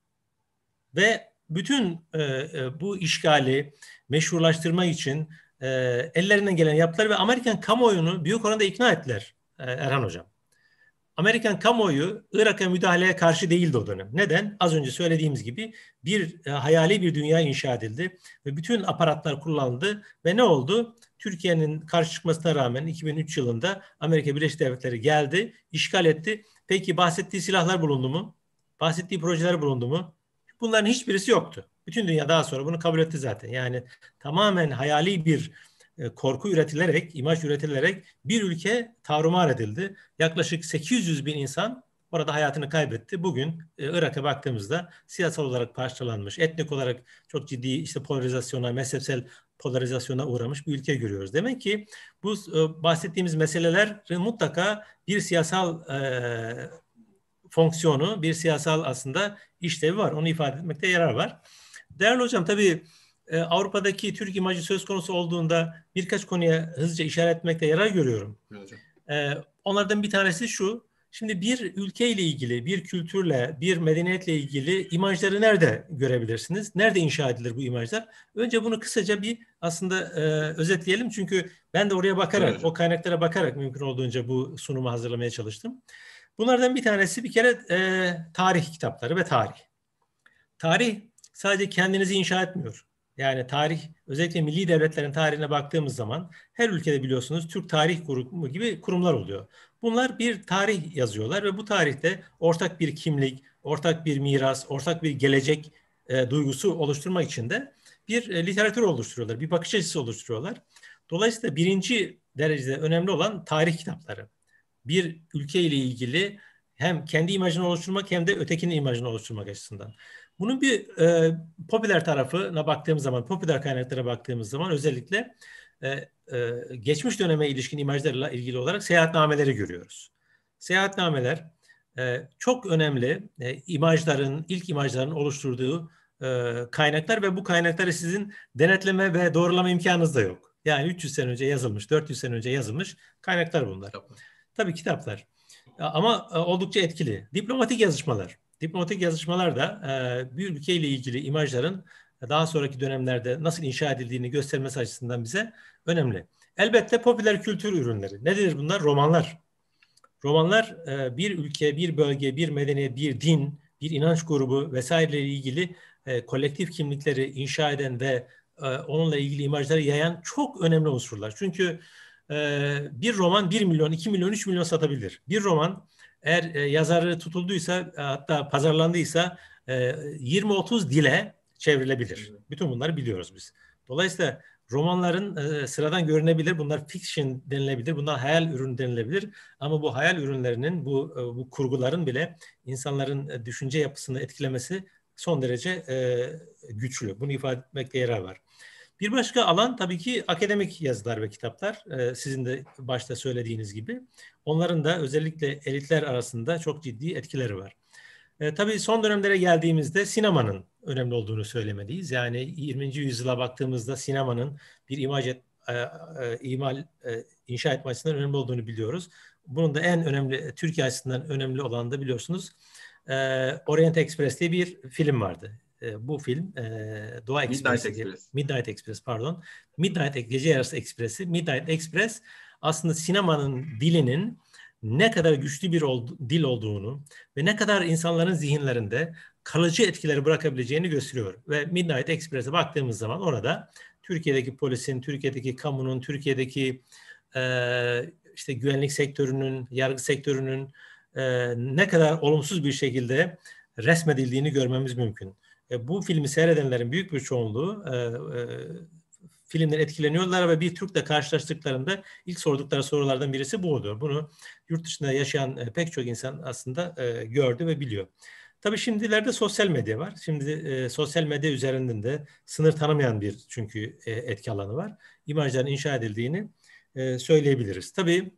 Ve bütün e, e, bu işgali meşrulaştırmak için e, ellerinden gelen yaptılar ve Amerikan kamuoyunu büyük oranda ikna ettiler e, Erhan Hocam. Amerikan kamuoyu Irak'a müdahaleye karşı değildi o dönem. Neden? Az önce söylediğimiz gibi bir e, hayali bir dünya inşa edildi ve bütün aparatlar kullandı ve ne oldu? Türkiye'nin karşı çıkmasına rağmen 2003 yılında Amerika Birleşik Devletleri geldi, işgal etti. Peki bahsettiği silahlar bulundu mu? Bahsettiği projeler bulundu mu? Bunların hiçbirisi yoktu. Bütün dünya daha sonra bunu kabul etti zaten. Yani tamamen hayali bir e, korku üretilerek, imaj üretilerek bir ülke tarumar edildi. Yaklaşık 800 bin insan orada hayatını kaybetti. Bugün e, Irak'a baktığımızda siyasal olarak parçalanmış, etnik olarak çok ciddi işte polarizasyona, mezhepsel polarizasyona uğramış bir ülke görüyoruz. Demek ki bu e, bahsettiğimiz meselelerin mutlaka bir siyasal e, fonksiyonu, bir siyasal aslında işlevi var. Onu ifade etmekte yarar var. Değerli hocam tabii e, Avrupa'daki Türk imajı söz konusu olduğunda birkaç konuya hızlıca işaret etmekte yarar görüyorum. E, onlardan bir tanesi şu. Şimdi bir ülkeyle ilgili, bir kültürle, bir medeniyetle ilgili imajları nerede görebilirsiniz? Nerede inşa edilir bu imajlar? Önce bunu kısaca bir aslında e, özetleyelim. Çünkü ben de oraya bakarak, evet. o kaynaklara bakarak mümkün olduğunca bu sunumu hazırlamaya çalıştım. Bunlardan bir tanesi bir kere e, tarih kitapları ve tarih. Tarih sadece kendinizi inşa etmiyor. Yani tarih özellikle milli devletlerin tarihine baktığımız zaman her ülkede biliyorsunuz Türk Tarih Kurumu gibi kurumlar oluyor. Bunlar bir tarih yazıyorlar ve bu tarihte ortak bir kimlik, ortak bir miras, ortak bir gelecek e, duygusu oluşturmak için de bir e, literatür oluşturuyorlar, bir bakış açısı oluşturuyorlar. Dolayısıyla birinci derecede önemli olan tarih kitapları. Bir ülke ile ilgili hem kendi imajını oluşturmak hem de ötekinin imajını oluşturmak açısından. Bunun bir e, popüler tarafına baktığımız zaman, popüler kaynaklara baktığımız zaman özellikle e, e, geçmiş döneme ilişkin imajlarla ilgili olarak seyahatnameleri görüyoruz. Seyahatnameler e, çok önemli e, imajların, ilk imajların oluşturduğu e, kaynaklar ve bu kaynakları sizin denetleme ve doğrulama imkanınız da yok. Yani 300 sene önce yazılmış, 400 sene önce yazılmış kaynaklar bunlar. Tabii kitaplar. Ama e, oldukça etkili. Diplomatik yazışmalar. Diplomatik yazışmalar da e, bir ülke ile ilgili imajların e, daha sonraki dönemlerde nasıl inşa edildiğini göstermesi açısından bize önemli. Elbette popüler kültür ürünleri. Nedir bunlar? Romanlar. Romanlar e, bir ülke, bir bölge, bir medeniyet, bir din, bir inanç grubu vesaire ile ilgili kolektif kimlikleri inşa eden ve onunla ilgili imajları yayan çok önemli unsurlar. Çünkü bir roman 1 milyon, 2 milyon, 3 milyon satabilir. Bir roman eğer e, yazarı tutulduysa e, hatta pazarlandıysa e, 20-30 dile çevrilebilir. Bütün bunları biliyoruz biz. Dolayısıyla romanların e, sıradan görünebilir. Bunlar fiction denilebilir. Bunlar hayal ürün denilebilir. Ama bu hayal ürünlerinin bu e, bu kurguların bile insanların e, düşünce yapısını etkilemesi son derece e, güçlü. Bunu ifade etmekte yarar var. Bir başka alan tabii ki akademik yazılar ve kitaplar. Ee, sizin de başta söylediğiniz gibi. Onların da özellikle elitler arasında çok ciddi etkileri var. Ee, tabii son dönemlere geldiğimizde sinemanın önemli olduğunu söylemeliyiz. Yani 20. yüzyıla baktığımızda sinemanın bir imaj et, e, e, imal e, inşa etme açısından önemli olduğunu biliyoruz. Bunun da en önemli, Türkiye açısından önemli olan da biliyorsunuz e, Orient Express diye bir film vardı. E, bu film e, Doğa Express, Midnight Express. Midnight Express pardon. Midnight Gece Yarısı Ekspresi, Midnight Express aslında sinemanın dilinin ne kadar güçlü bir ol, dil olduğunu ve ne kadar insanların zihinlerinde kalıcı etkileri bırakabileceğini gösteriyor. Ve Midnight Express'e baktığımız zaman orada Türkiye'deki polisin, Türkiye'deki kamunun, Türkiye'deki e, işte güvenlik sektörünün, yargı sektörünün e, ne kadar olumsuz bir şekilde resmedildiğini görmemiz mümkün. E, bu filmi seyredenlerin büyük bir çoğunluğu e, e, filmden etkileniyorlar ve bir Türk'le karşılaştıklarında ilk sordukları sorulardan birisi bu oluyor. Bunu yurt dışında yaşayan e, pek çok insan aslında e, gördü ve biliyor. Tabii şimdilerde sosyal medya var. Şimdi e, sosyal medya üzerinden de sınır tanımayan bir çünkü e, etki alanı var. İmajların inşa edildiğini e, söyleyebiliriz. Tabii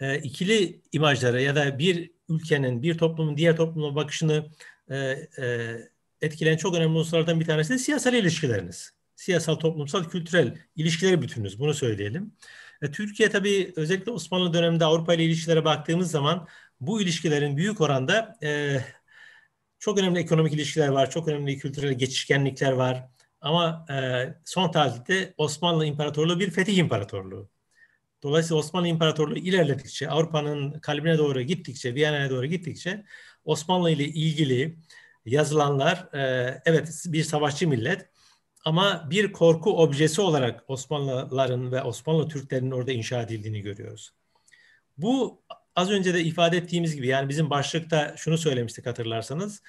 e, ikili imajlara ya da bir ülkenin, bir toplumun diğer topluma bakışını e, e, etkileyen çok önemli unsurlardan bir tanesi de siyasal ilişkileriniz. Siyasal, toplumsal, kültürel ilişkileri bütününüz. Bunu söyleyelim. E, Türkiye tabii özellikle Osmanlı döneminde Avrupa ile ilişkilere baktığımız zaman bu ilişkilerin büyük oranda e, çok önemli ekonomik ilişkiler var, çok önemli kültürel geçişkenlikler var. Ama e, son tarihte Osmanlı İmparatorluğu bir fetih imparatorluğu. Dolayısıyla Osmanlı İmparatorluğu ilerledikçe, Avrupa'nın kalbine doğru gittikçe, Viyana'ya doğru gittikçe Osmanlı ile ilgili yazılanlar e, evet bir savaşçı millet ama bir korku objesi olarak Osmanlıların ve Osmanlı Türklerinin orada inşa edildiğini görüyoruz. Bu az önce de ifade ettiğimiz gibi yani bizim başlıkta şunu söylemiştik hatırlarsanız.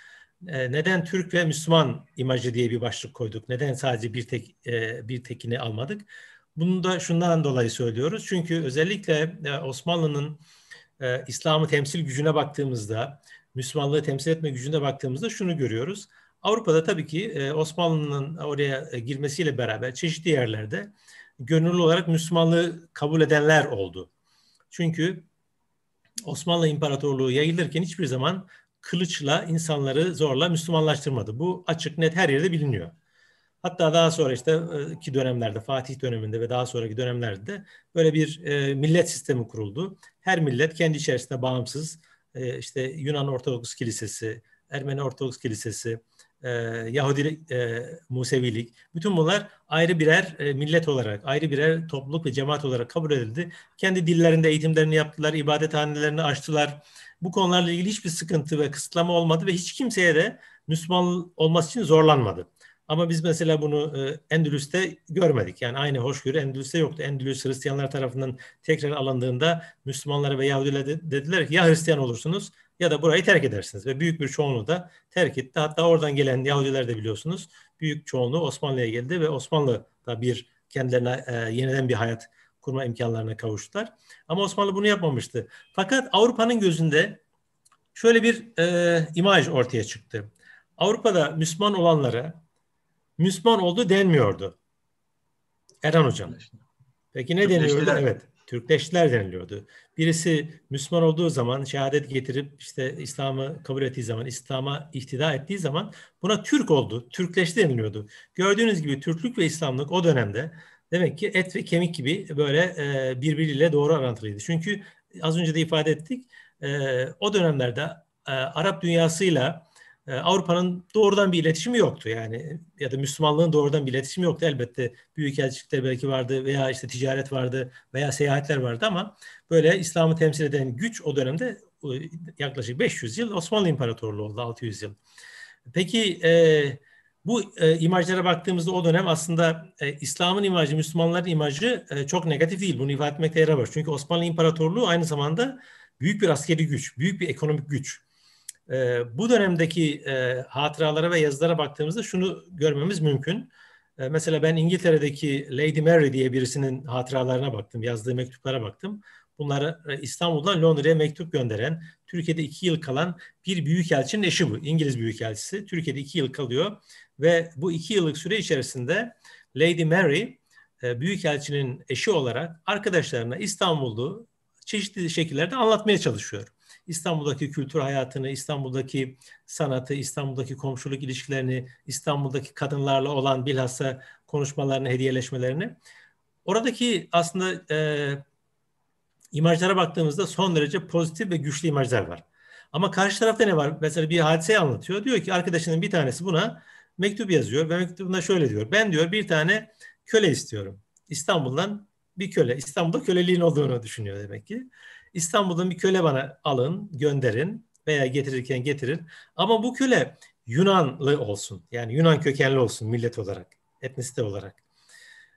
E, neden Türk ve Müslüman imajı diye bir başlık koyduk? Neden sadece bir tek e, bir tekini almadık? Bunu da şundan dolayı söylüyoruz. Çünkü özellikle e, Osmanlı'nın e, İslam'ı temsil gücüne baktığımızda Müslümanlığı temsil etme gücünde baktığımızda şunu görüyoruz. Avrupa'da tabii ki e, Osmanlı'nın oraya e, girmesiyle beraber çeşitli yerlerde gönüllü olarak Müslümanlığı kabul edenler oldu. Çünkü Osmanlı İmparatorluğu yayılırken hiçbir zaman kılıçla insanları zorla Müslümanlaştırmadı. Bu açık net her yerde biliniyor. Hatta daha sonra işte e, ki dönemlerde Fatih döneminde ve daha sonraki dönemlerde böyle bir millet sistemi kuruldu. Her millet kendi içerisinde bağımsız e, işte Yunan Ortodoks Kilisesi, Ermeni Ortodoks Kilisesi, e, Yahudi e, Musevilik, bütün bunlar ayrı birer e, millet olarak, ayrı birer topluluk ve cemaat olarak kabul edildi. Kendi dillerinde eğitimlerini yaptılar, ibadethanelerini açtılar. Bu konularla ilgili hiçbir sıkıntı ve kısıtlama olmadı ve hiç kimseye de Müslüman olması için zorlanmadı. Ama biz mesela bunu e, Endülüs'te görmedik. Yani aynı hoşgörü Endülüs'te yoktu. Endülüs Hristiyanlar tarafından tekrar alındığında Müslümanlara ve Yahudilere de, dediler ki ya Hristiyan olursunuz ya da burayı terk edersiniz. Ve büyük bir çoğunluğu da terk etti. Hatta oradan gelen Yahudiler de biliyorsunuz büyük çoğunluğu Osmanlı'ya geldi ve Osmanlı da bir kendilerine e, yeniden bir hayat kurma imkanlarına kavuştular. Ama Osmanlı bunu yapmamıştı. Fakat Avrupa'nın gözünde şöyle bir e, imaj ortaya çıktı. Avrupa'da Müslüman olanlara Müslüman oldu denmiyordu. Erhan Hocam. Peki ne deniyordu? Evet. Türkleştiler deniliyordu. Birisi Müslüman olduğu zaman şehadet getirip işte İslam'ı kabul ettiği zaman, İslam'a ihtida ettiği zaman buna Türk oldu. Türkleşti deniliyordu. Gördüğünüz gibi Türklük ve İslamlık o dönemde demek ki et ve kemik gibi böyle e, birbiriyle doğru orantılıydı. Çünkü az önce de ifade ettik e, o dönemlerde e, Arap dünyasıyla ee, Avrupa'nın doğrudan bir iletişimi yoktu yani ya da Müslümanlığın doğrudan bir iletişimi yoktu elbette büyükelçilikler belki vardı veya işte ticaret vardı veya seyahatler vardı ama böyle İslam'ı temsil eden güç o dönemde e, yaklaşık 500 yıl Osmanlı İmparatorluğu oldu 600 yıl. Peki e, bu e, imajlara baktığımızda o dönem aslında e, İslam'ın imajı, Müslümanların imajı e, çok negatif değil. Bunu ifade etmekte yarar var. Çünkü Osmanlı İmparatorluğu aynı zamanda büyük bir askeri güç, büyük bir ekonomik güç. E, bu dönemdeki e, hatıralara ve yazılara baktığımızda şunu görmemiz mümkün. E, mesela ben İngiltere'deki Lady Mary diye birisinin hatıralarına baktım, yazdığı mektuplara baktım. Bunları e, İstanbul'dan Londra'ya mektup gönderen, Türkiye'de iki yıl kalan bir büyükelçinin eşi bu. İngiliz büyükelçisi. Türkiye'de iki yıl kalıyor ve bu iki yıllık süre içerisinde Lady Mary e, büyükelçinin eşi olarak arkadaşlarına İstanbul'u çeşitli şekillerde anlatmaya çalışıyor. İstanbul'daki kültür hayatını, İstanbul'daki sanatı, İstanbul'daki komşuluk ilişkilerini, İstanbul'daki kadınlarla olan bilhassa konuşmalarını, hediyeleşmelerini. Oradaki aslında e, imajlara baktığımızda son derece pozitif ve güçlü imajlar var. Ama karşı tarafta ne var? Mesela bir hadiseyi anlatıyor. Diyor ki arkadaşının bir tanesi buna mektup yazıyor ve mektubunda şöyle diyor. Ben diyor bir tane köle istiyorum. İstanbul'dan bir köle. İstanbul'da köleliğin olduğunu düşünüyor demek ki. İstanbul'dan bir köle bana alın, gönderin veya getirirken getirin. Ama bu köle Yunanlı olsun. Yani Yunan kökenli olsun millet olarak, etnisite olarak.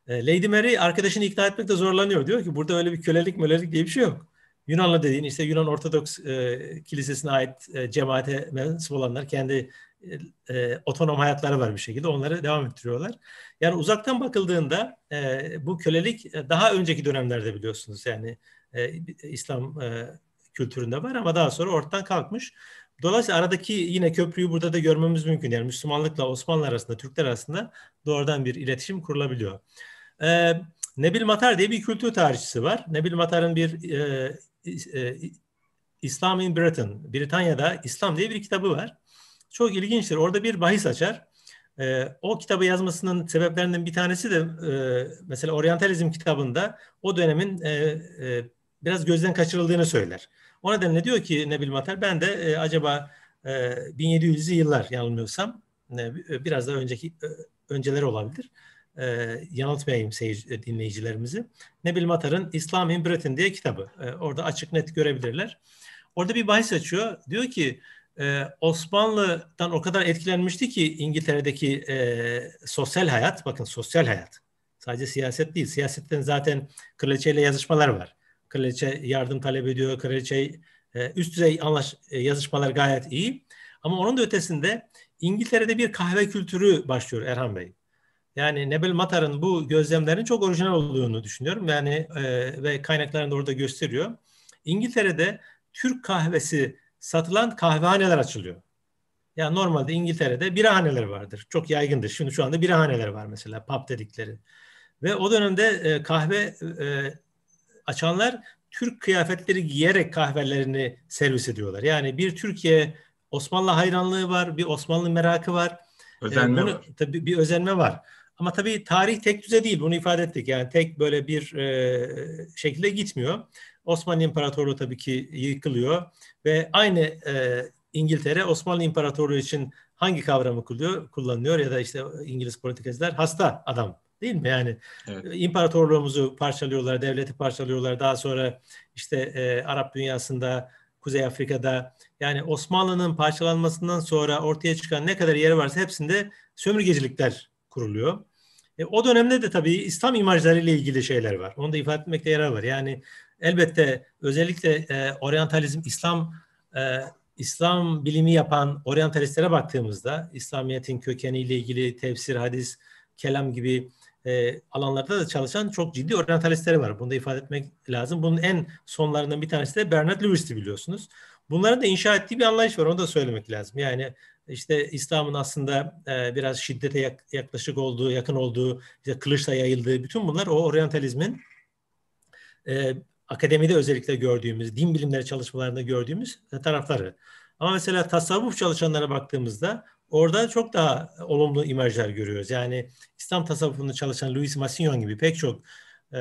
Ee, Lady Mary arkadaşını ikna etmekte zorlanıyor. Diyor ki burada öyle bir kölelik mölelik diye bir şey yok. Yunanlı dediğin işte Yunan Ortodoks e, Kilisesi'ne ait e, cemaate mensup olanlar kendi e, otonom hayatları var bir şekilde. Onları devam ettiriyorlar. Yani uzaktan bakıldığında e, bu kölelik e, daha önceki dönemlerde biliyorsunuz. Yani e, İslam e, kültüründe var ama daha sonra ortadan kalkmış. Dolayısıyla aradaki yine köprüyü burada da görmemiz mümkün. Yani Müslümanlıkla Osmanlı arasında, Türkler arasında doğrudan bir iletişim kurulabiliyor. Ee, Nebil Matar diye bir kültür tarihçisi var. Nebil Matar'ın bir e, e, İslam in Britain, Britanya'da İslam diye bir kitabı var. Çok ilginçtir. Orada bir bahis açar. E, o kitabı yazmasının sebeplerinden bir tanesi de e, mesela Orientalizm kitabında o dönemin e, e, biraz gözden kaçırıldığını söyler. O nedenle diyor ki Nebil Matar ben de e, acaba e, 1700'lü yıllar yanılmıyorsam e, e, biraz daha önceki e, önceleri olabilir. E, yanıltmayayım seyirci, e, dinleyicilerimizi. Nebil Matar'ın İslam in Britain diye kitabı. E, orada açık net görebilirler. Orada bir bahis açıyor. Diyor ki e, Osmanlı'dan o kadar etkilenmişti ki İngiltere'deki e, sosyal hayat, bakın sosyal hayat. Sadece siyaset değil. Siyasetten zaten kraliçeyle yazışmalar var. Kraliçe yardım talep ediyor. Kraliçe e, üst düzey anlaş, e, yazışmalar gayet iyi. Ama onun da ötesinde İngiltere'de bir kahve kültürü başlıyor Erhan Bey. Yani Nebel Matar'ın bu gözlemlerinin çok orijinal olduğunu düşünüyorum. Yani e, ve kaynaklarında orada gösteriyor. İngiltere'de Türk kahvesi satılan kahvehaneler açılıyor. Yani normalde İngiltere'de birahaneler vardır. Çok yaygındır. Şimdi şu anda birahaneler var mesela pub dedikleri. Ve o dönemde e, kahve e, açanlar Türk kıyafetleri giyerek kahvelerini servis ediyorlar. Yani bir Türkiye Osmanlı hayranlığı var, bir Osmanlı merakı var. Ee, özenme bunu, var. Tabii bir özenme var. Ama tabii tarih tek düze değil, bunu ifade ettik. Yani tek böyle bir e, şekilde gitmiyor. Osmanlı İmparatorluğu tabii ki yıkılıyor ve aynı e, İngiltere Osmanlı İmparatorluğu için hangi kavramı kullanıyor ya da işte İngiliz politikacılar hasta adam Değil mi yani? Evet. E, imparatorluğumuzu parçalıyorlar, devleti parçalıyorlar. Daha sonra işte e, Arap dünyasında, Kuzey Afrika'da yani Osmanlı'nın parçalanmasından sonra ortaya çıkan ne kadar yeri varsa hepsinde sömürgecilikler kuruluyor. E, o dönemde de tabii İslam imajları ilgili şeyler var. Onu da ifade etmekte yarar var. Yani elbette özellikle e, oryantalizm, İslam e, İslam bilimi yapan oryantalistlere baktığımızda İslamiyet'in kökeniyle ilgili tefsir, hadis, kelam gibi e, alanlarda da çalışan çok ciddi oryantalistleri var. Bunu da ifade etmek lazım. Bunun en sonlarından bir tanesi de Bernard Lewis'ti biliyorsunuz. Bunların da inşa ettiği bir anlayış var. Onu da söylemek lazım. Yani işte İslam'ın aslında e, biraz şiddete yak, yaklaşık olduğu, yakın olduğu, işte kılıçla yayıldığı bütün bunlar o oryantalizmin e, akademide özellikle gördüğümüz, din bilimleri çalışmalarında gördüğümüz tarafları. Ama mesela tasavvuf çalışanlara baktığımızda orada çok daha olumlu imajlar görüyoruz. Yani İslam tasavvufunda çalışan Louis Massignon gibi pek çok e,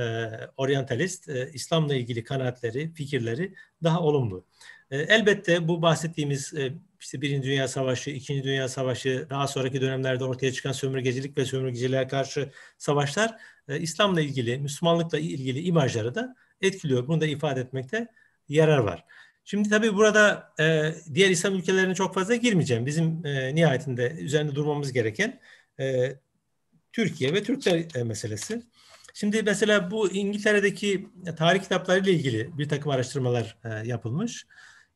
oryantalist e, İslam'la ilgili kanaatleri, fikirleri daha olumlu. E, elbette bu bahsettiğimiz e, işte Birinci Dünya Savaşı, İkinci Dünya Savaşı, daha sonraki dönemlerde ortaya çıkan sömürgecilik ve sömürgeciliğe karşı savaşlar e, İslam'la ilgili, Müslümanlıkla ilgili imajları da etkiliyor. Bunu da ifade etmekte yarar var. Şimdi tabii burada e, diğer İslam ülkelerine çok fazla girmeyeceğim. Bizim e, nihayetinde üzerinde durmamız gereken e, Türkiye ve Türkler e, meselesi. Şimdi mesela bu İngiltere'deki tarih kitapları ile ilgili bir takım araştırmalar e, yapılmış.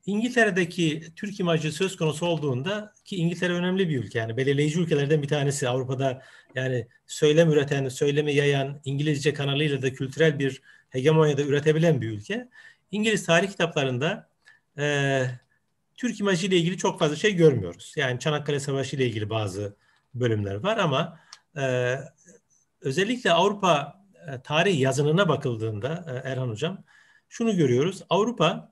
İngiltere'deki Türk imajı söz konusu olduğunda ki İngiltere önemli bir ülke yani belirleyici ülkelerden bir tanesi Avrupa'da yani söylem üreten, söylemi yayan İngilizce kanalıyla da kültürel bir hegemonya da üretebilen bir ülke. İngiliz tarih kitaplarında e, Türk imajı ile ilgili çok fazla şey görmüyoruz. Yani Çanakkale Savaşı ile ilgili bazı bölümler var ama e, özellikle Avrupa e, tarih yazınına bakıldığında e, Erhan Hocam şunu görüyoruz. Avrupa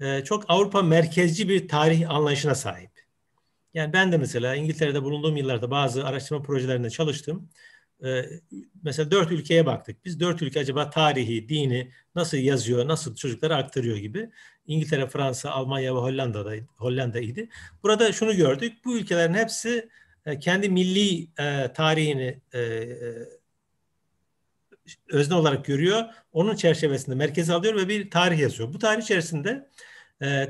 e, çok Avrupa merkezci bir tarih anlayışına sahip. Yani ben de mesela İngiltere'de bulunduğum yıllarda bazı araştırma projelerinde çalıştım. Ee, mesela dört ülkeye baktık. Biz dört ülke acaba tarihi, dini nasıl yazıyor, nasıl çocuklara aktarıyor gibi. İngiltere, Fransa, Almanya ve Hollanda'da Hollanda'ydı. Burada şunu gördük. Bu ülkelerin hepsi e, kendi milli e, tarihini e, özne olarak görüyor. Onun çerçevesinde merkeze alıyor ve bir tarih yazıyor. Bu tarih içerisinde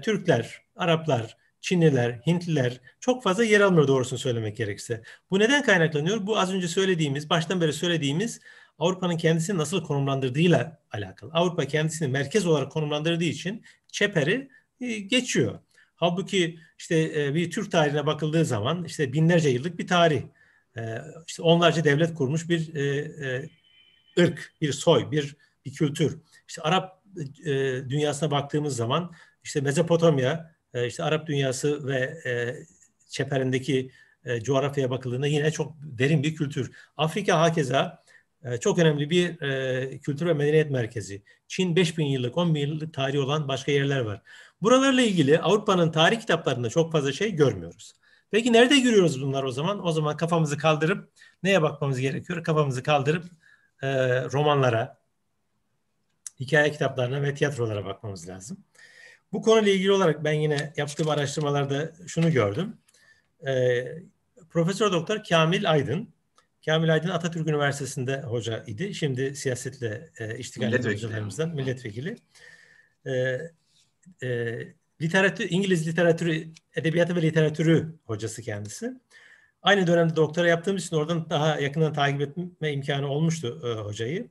Türkler, Araplar, Çinliler, Hintliler çok fazla yer almıyor doğrusunu söylemek gerekirse. Bu neden kaynaklanıyor? Bu az önce söylediğimiz, baştan beri söylediğimiz Avrupa'nın kendisini nasıl konumlandırdığıyla alakalı. Avrupa kendisini merkez olarak konumlandırdığı için çeperi e, geçiyor. Halbuki işte e, bir Türk tarihine bakıldığı zaman işte binlerce yıllık bir tarih. E, işte onlarca devlet kurmuş bir ırk, bir soy, bir, bir kültür. İşte Arap dünyasına baktığımız zaman işte Mezopotamya, e, işte Arap dünyası ve e, çeperindeki e, coğrafyaya bakıldığında yine çok derin bir kültür. Afrika hakeza e, çok önemli bir kültür ve medeniyet merkezi. Çin 5000 yıllık, 10 bin yıllık tarihi olan başka yerler var. Buralarla ilgili Avrupa'nın tarih kitaplarında çok fazla şey görmüyoruz. Peki nerede görüyoruz bunlar o zaman? O zaman kafamızı kaldırıp neye bakmamız gerekiyor? Kafamızı kaldırıp romanlara, hikaye kitaplarına ve tiyatrolara bakmamız lazım. Bu konuyla ilgili olarak ben yine yaptığım araştırmalarda şunu gördüm. E, Profesör Doktor Kamil Aydın, Kamil Aydın Atatürk Üniversitesi'nde hoca idi. Şimdi siyasetle e, iştigal milletvekili. hocalarımızdan milletvekili. E, e, literatür, İngiliz literatürü, edebiyatı ve literatürü hocası kendisi. Aynı dönemde doktora yaptığım için oradan daha yakından takip etme imkanı olmuştu e, hocayı.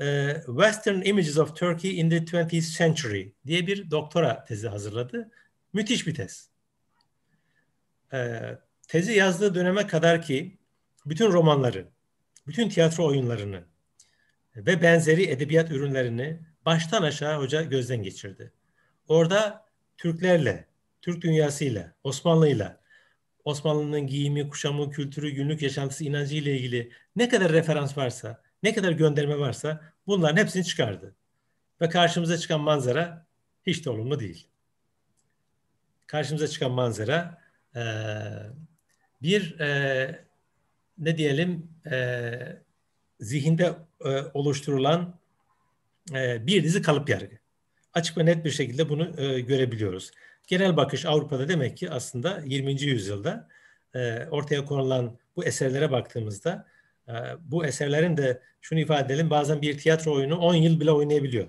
E, Western Images of Turkey in the 20th Century diye bir doktora tezi hazırladı. Müthiş bir tez. E, tezi yazdığı döneme kadar ki bütün romanları, bütün tiyatro oyunlarını ve benzeri edebiyat ürünlerini baştan aşağı hoca gözden geçirdi. Orada Türklerle, Türk dünyasıyla, Osmanlı'yla, Osmanlı'nın giyimi, kuşamı, kültürü, günlük yaşantısı, inancı ile ilgili ne kadar referans varsa ne kadar gönderme varsa bunların hepsini çıkardı. Ve karşımıza çıkan manzara hiç de olumlu değil. Karşımıza çıkan manzara e, bir e, ne diyelim e, zihinde oluşturulan bir dizi kalıp yargı. Açık ve net bir şekilde bunu görebiliyoruz. Genel bakış Avrupa'da demek ki aslında 20. yüzyılda ortaya konulan bu eserlere baktığımızda ee, bu eserlerin de şunu ifade edelim bazen bir tiyatro oyunu 10 yıl bile oynayabiliyor.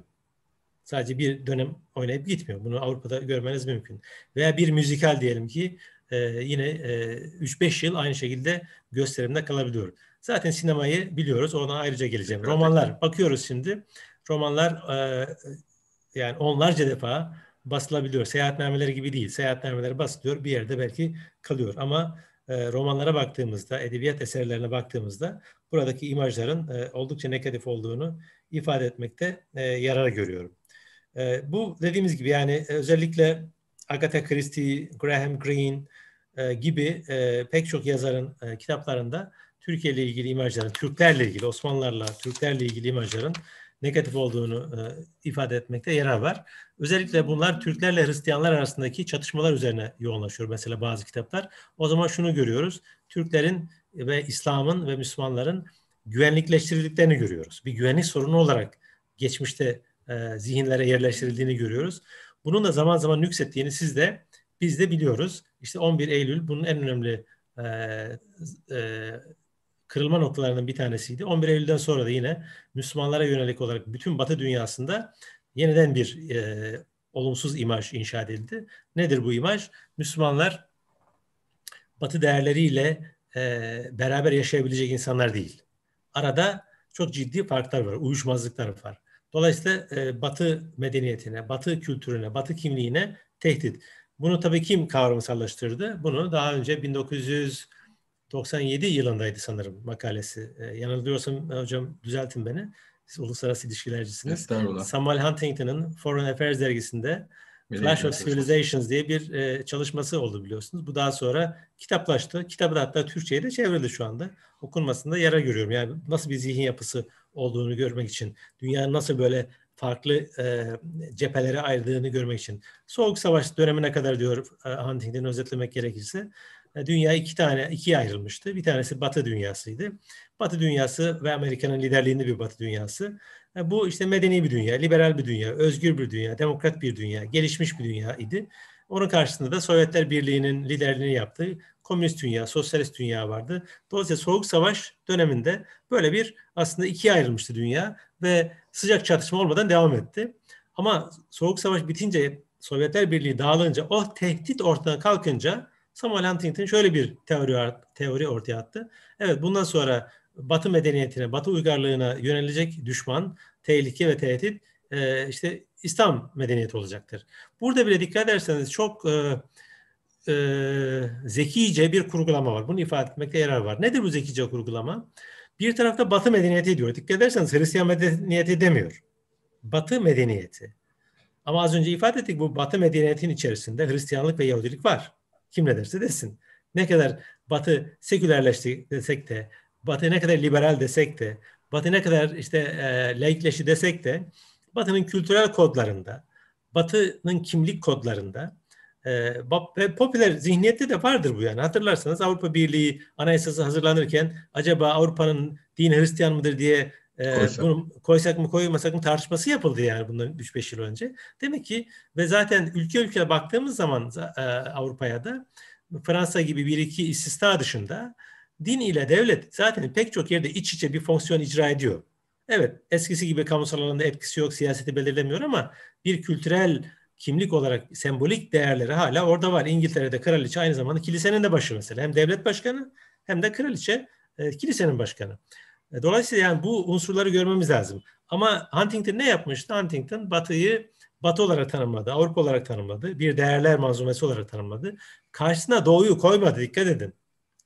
Sadece bir dönem oynayıp gitmiyor. Bunu Avrupa'da görmeniz mümkün. Veya bir müzikal diyelim ki e, yine 3-5 e, yıl aynı şekilde gösterimde kalabiliyor. Zaten sinemayı biliyoruz. Ona ayrıca geleceğim. Romanlar. Bakıyoruz şimdi. Romanlar e, yani onlarca defa basılabiliyor. Seyahatnameleri gibi değil. Seyahatnameleri basılıyor. Bir yerde belki kalıyor. Ama e, romanlara baktığımızda, edebiyat eserlerine baktığımızda buradaki imajların e, oldukça negatif olduğunu ifade etmekte e, yarar görüyorum. bu dediğimiz gibi yani özellikle Agatha Christie, Graham Greene gibi pek çok yazarın kitaplarında Türkiye ile ilgili imajların, Türklerle ilgili, Osmanlılarla, Türklerle ilgili imajların negatif olduğunu ifade etmekte yarar var. Özellikle bunlar Türklerle Hristiyanlar arasındaki çatışmalar üzerine yoğunlaşıyor mesela bazı kitaplar. O zaman şunu görüyoruz. Türklerin ve İslam'ın ve Müslümanların güvenlikleştirildiklerini görüyoruz. Bir güvenlik sorunu olarak geçmişte e, zihinlere yerleştirildiğini görüyoruz. Bunun da zaman zaman nüksettiğini siz de biz de biliyoruz. İşte 11 Eylül bunun en önemli e, e, kırılma noktalarının bir tanesiydi. 11 Eylül'den sonra da yine Müslümanlara yönelik olarak bütün Batı dünyasında yeniden bir e, olumsuz imaj inşa edildi. Nedir bu imaj? Müslümanlar Batı değerleriyle e, beraber yaşayabilecek insanlar değil. Arada çok ciddi farklar var, uyuşmazlıklar var. Dolayısıyla e, Batı medeniyetine, Batı kültürüne, Batı kimliğine tehdit. Bunu tabii kim kavramsallaştırdı? Bunu daha önce 1997 yılındaydı sanırım makalesi. E, yanılıyorsam e, hocam düzeltin beni. Siz uluslararası ilişkilercisiniz. Samuel Huntington'ın Foreign Affairs dergisinde Benim Clash of Civilizations diye bir e, çalışması oldu biliyorsunuz. Bu daha sonra kitaplaştı. Kitabı da hatta Türkçe'ye de çevrildi şu anda. Okunmasında yara görüyorum. Yani nasıl bir zihin yapısı olduğunu görmek için, dünya nasıl böyle farklı e, cephelere ayrıldığını görmek için. Soğuk Savaş dönemine kadar diyor e, Huntington özetlemek gerekirse e, dünya iki tane ikiye ayrılmıştı. Bir tanesi Batı dünyasıydı. Batı dünyası ve Amerika'nın liderliğinde bir Batı dünyası. E, bu işte medeni bir dünya, liberal bir dünya, özgür bir dünya, demokrat bir dünya, gelişmiş bir dünya idi. Onun karşısında da Sovyetler Birliği'nin liderliğini yaptığı komünist dünya, sosyalist dünya vardı. Dolayısıyla Soğuk Savaş döneminde böyle bir aslında ikiye ayrılmıştı dünya ve sıcak çatışma olmadan devam etti. Ama Soğuk Savaş bitince Sovyetler Birliği dağılınca o tehdit ortadan kalkınca Samuel Huntington şöyle bir teori, teori ortaya attı. Evet bundan sonra Batı medeniyetine, Batı uygarlığına yönelecek düşman, tehlike ve tehdit e, işte İslam medeniyeti olacaktır. Burada bile dikkat ederseniz çok e, e, zekice bir kurgulama var. Bunu ifade etmekte yarar var. Nedir bu zekice kurgulama? Bir tarafta Batı medeniyeti diyor. Dikkat ederseniz Hristiyan medeniyeti demiyor. Batı medeniyeti. Ama az önce ifade ettik bu Batı medeniyetin içerisinde Hristiyanlık ve Yahudilik var. Kim ne derse desin. Ne kadar Batı sekülerleşti desek de, Batı ne kadar liberal desek de, Batı ne kadar işte e, laikleşi desek de, Batı'nın kültürel kodlarında, Batı'nın kimlik kodlarında e, ve popüler zihniyette de vardır bu yani. Hatırlarsanız Avrupa Birliği anayasası hazırlanırken acaba Avrupa'nın din Hristiyan mıdır diye e, koysak. bunu koysak mı koymasak mı tartışması yapıldı yani bundan 3-5 yıl önce. Demek ki ve zaten ülke ülke baktığımız zaman e, Avrupa'ya da Fransa gibi bir iki istisna dışında din ile devlet zaten pek çok yerde iç içe bir fonksiyon icra ediyor. Evet eskisi gibi kamusal alanda etkisi yok, siyaseti belirlemiyor ama bir kültürel kimlik olarak sembolik değerleri hala orada var. İngiltere'de kraliçe aynı zamanda kilisenin de başı mesela. Hem devlet başkanı hem de kraliçe e, kilisenin başkanı. E, dolayısıyla yani bu unsurları görmemiz lazım. Ama Huntington ne yapmıştı? Huntington Batı'yı Batı olarak tanımladı, Avrupa olarak tanımladı, bir değerler manzumesi olarak tanımladı. Karşısına Doğu'yu koymadı, dikkat edin.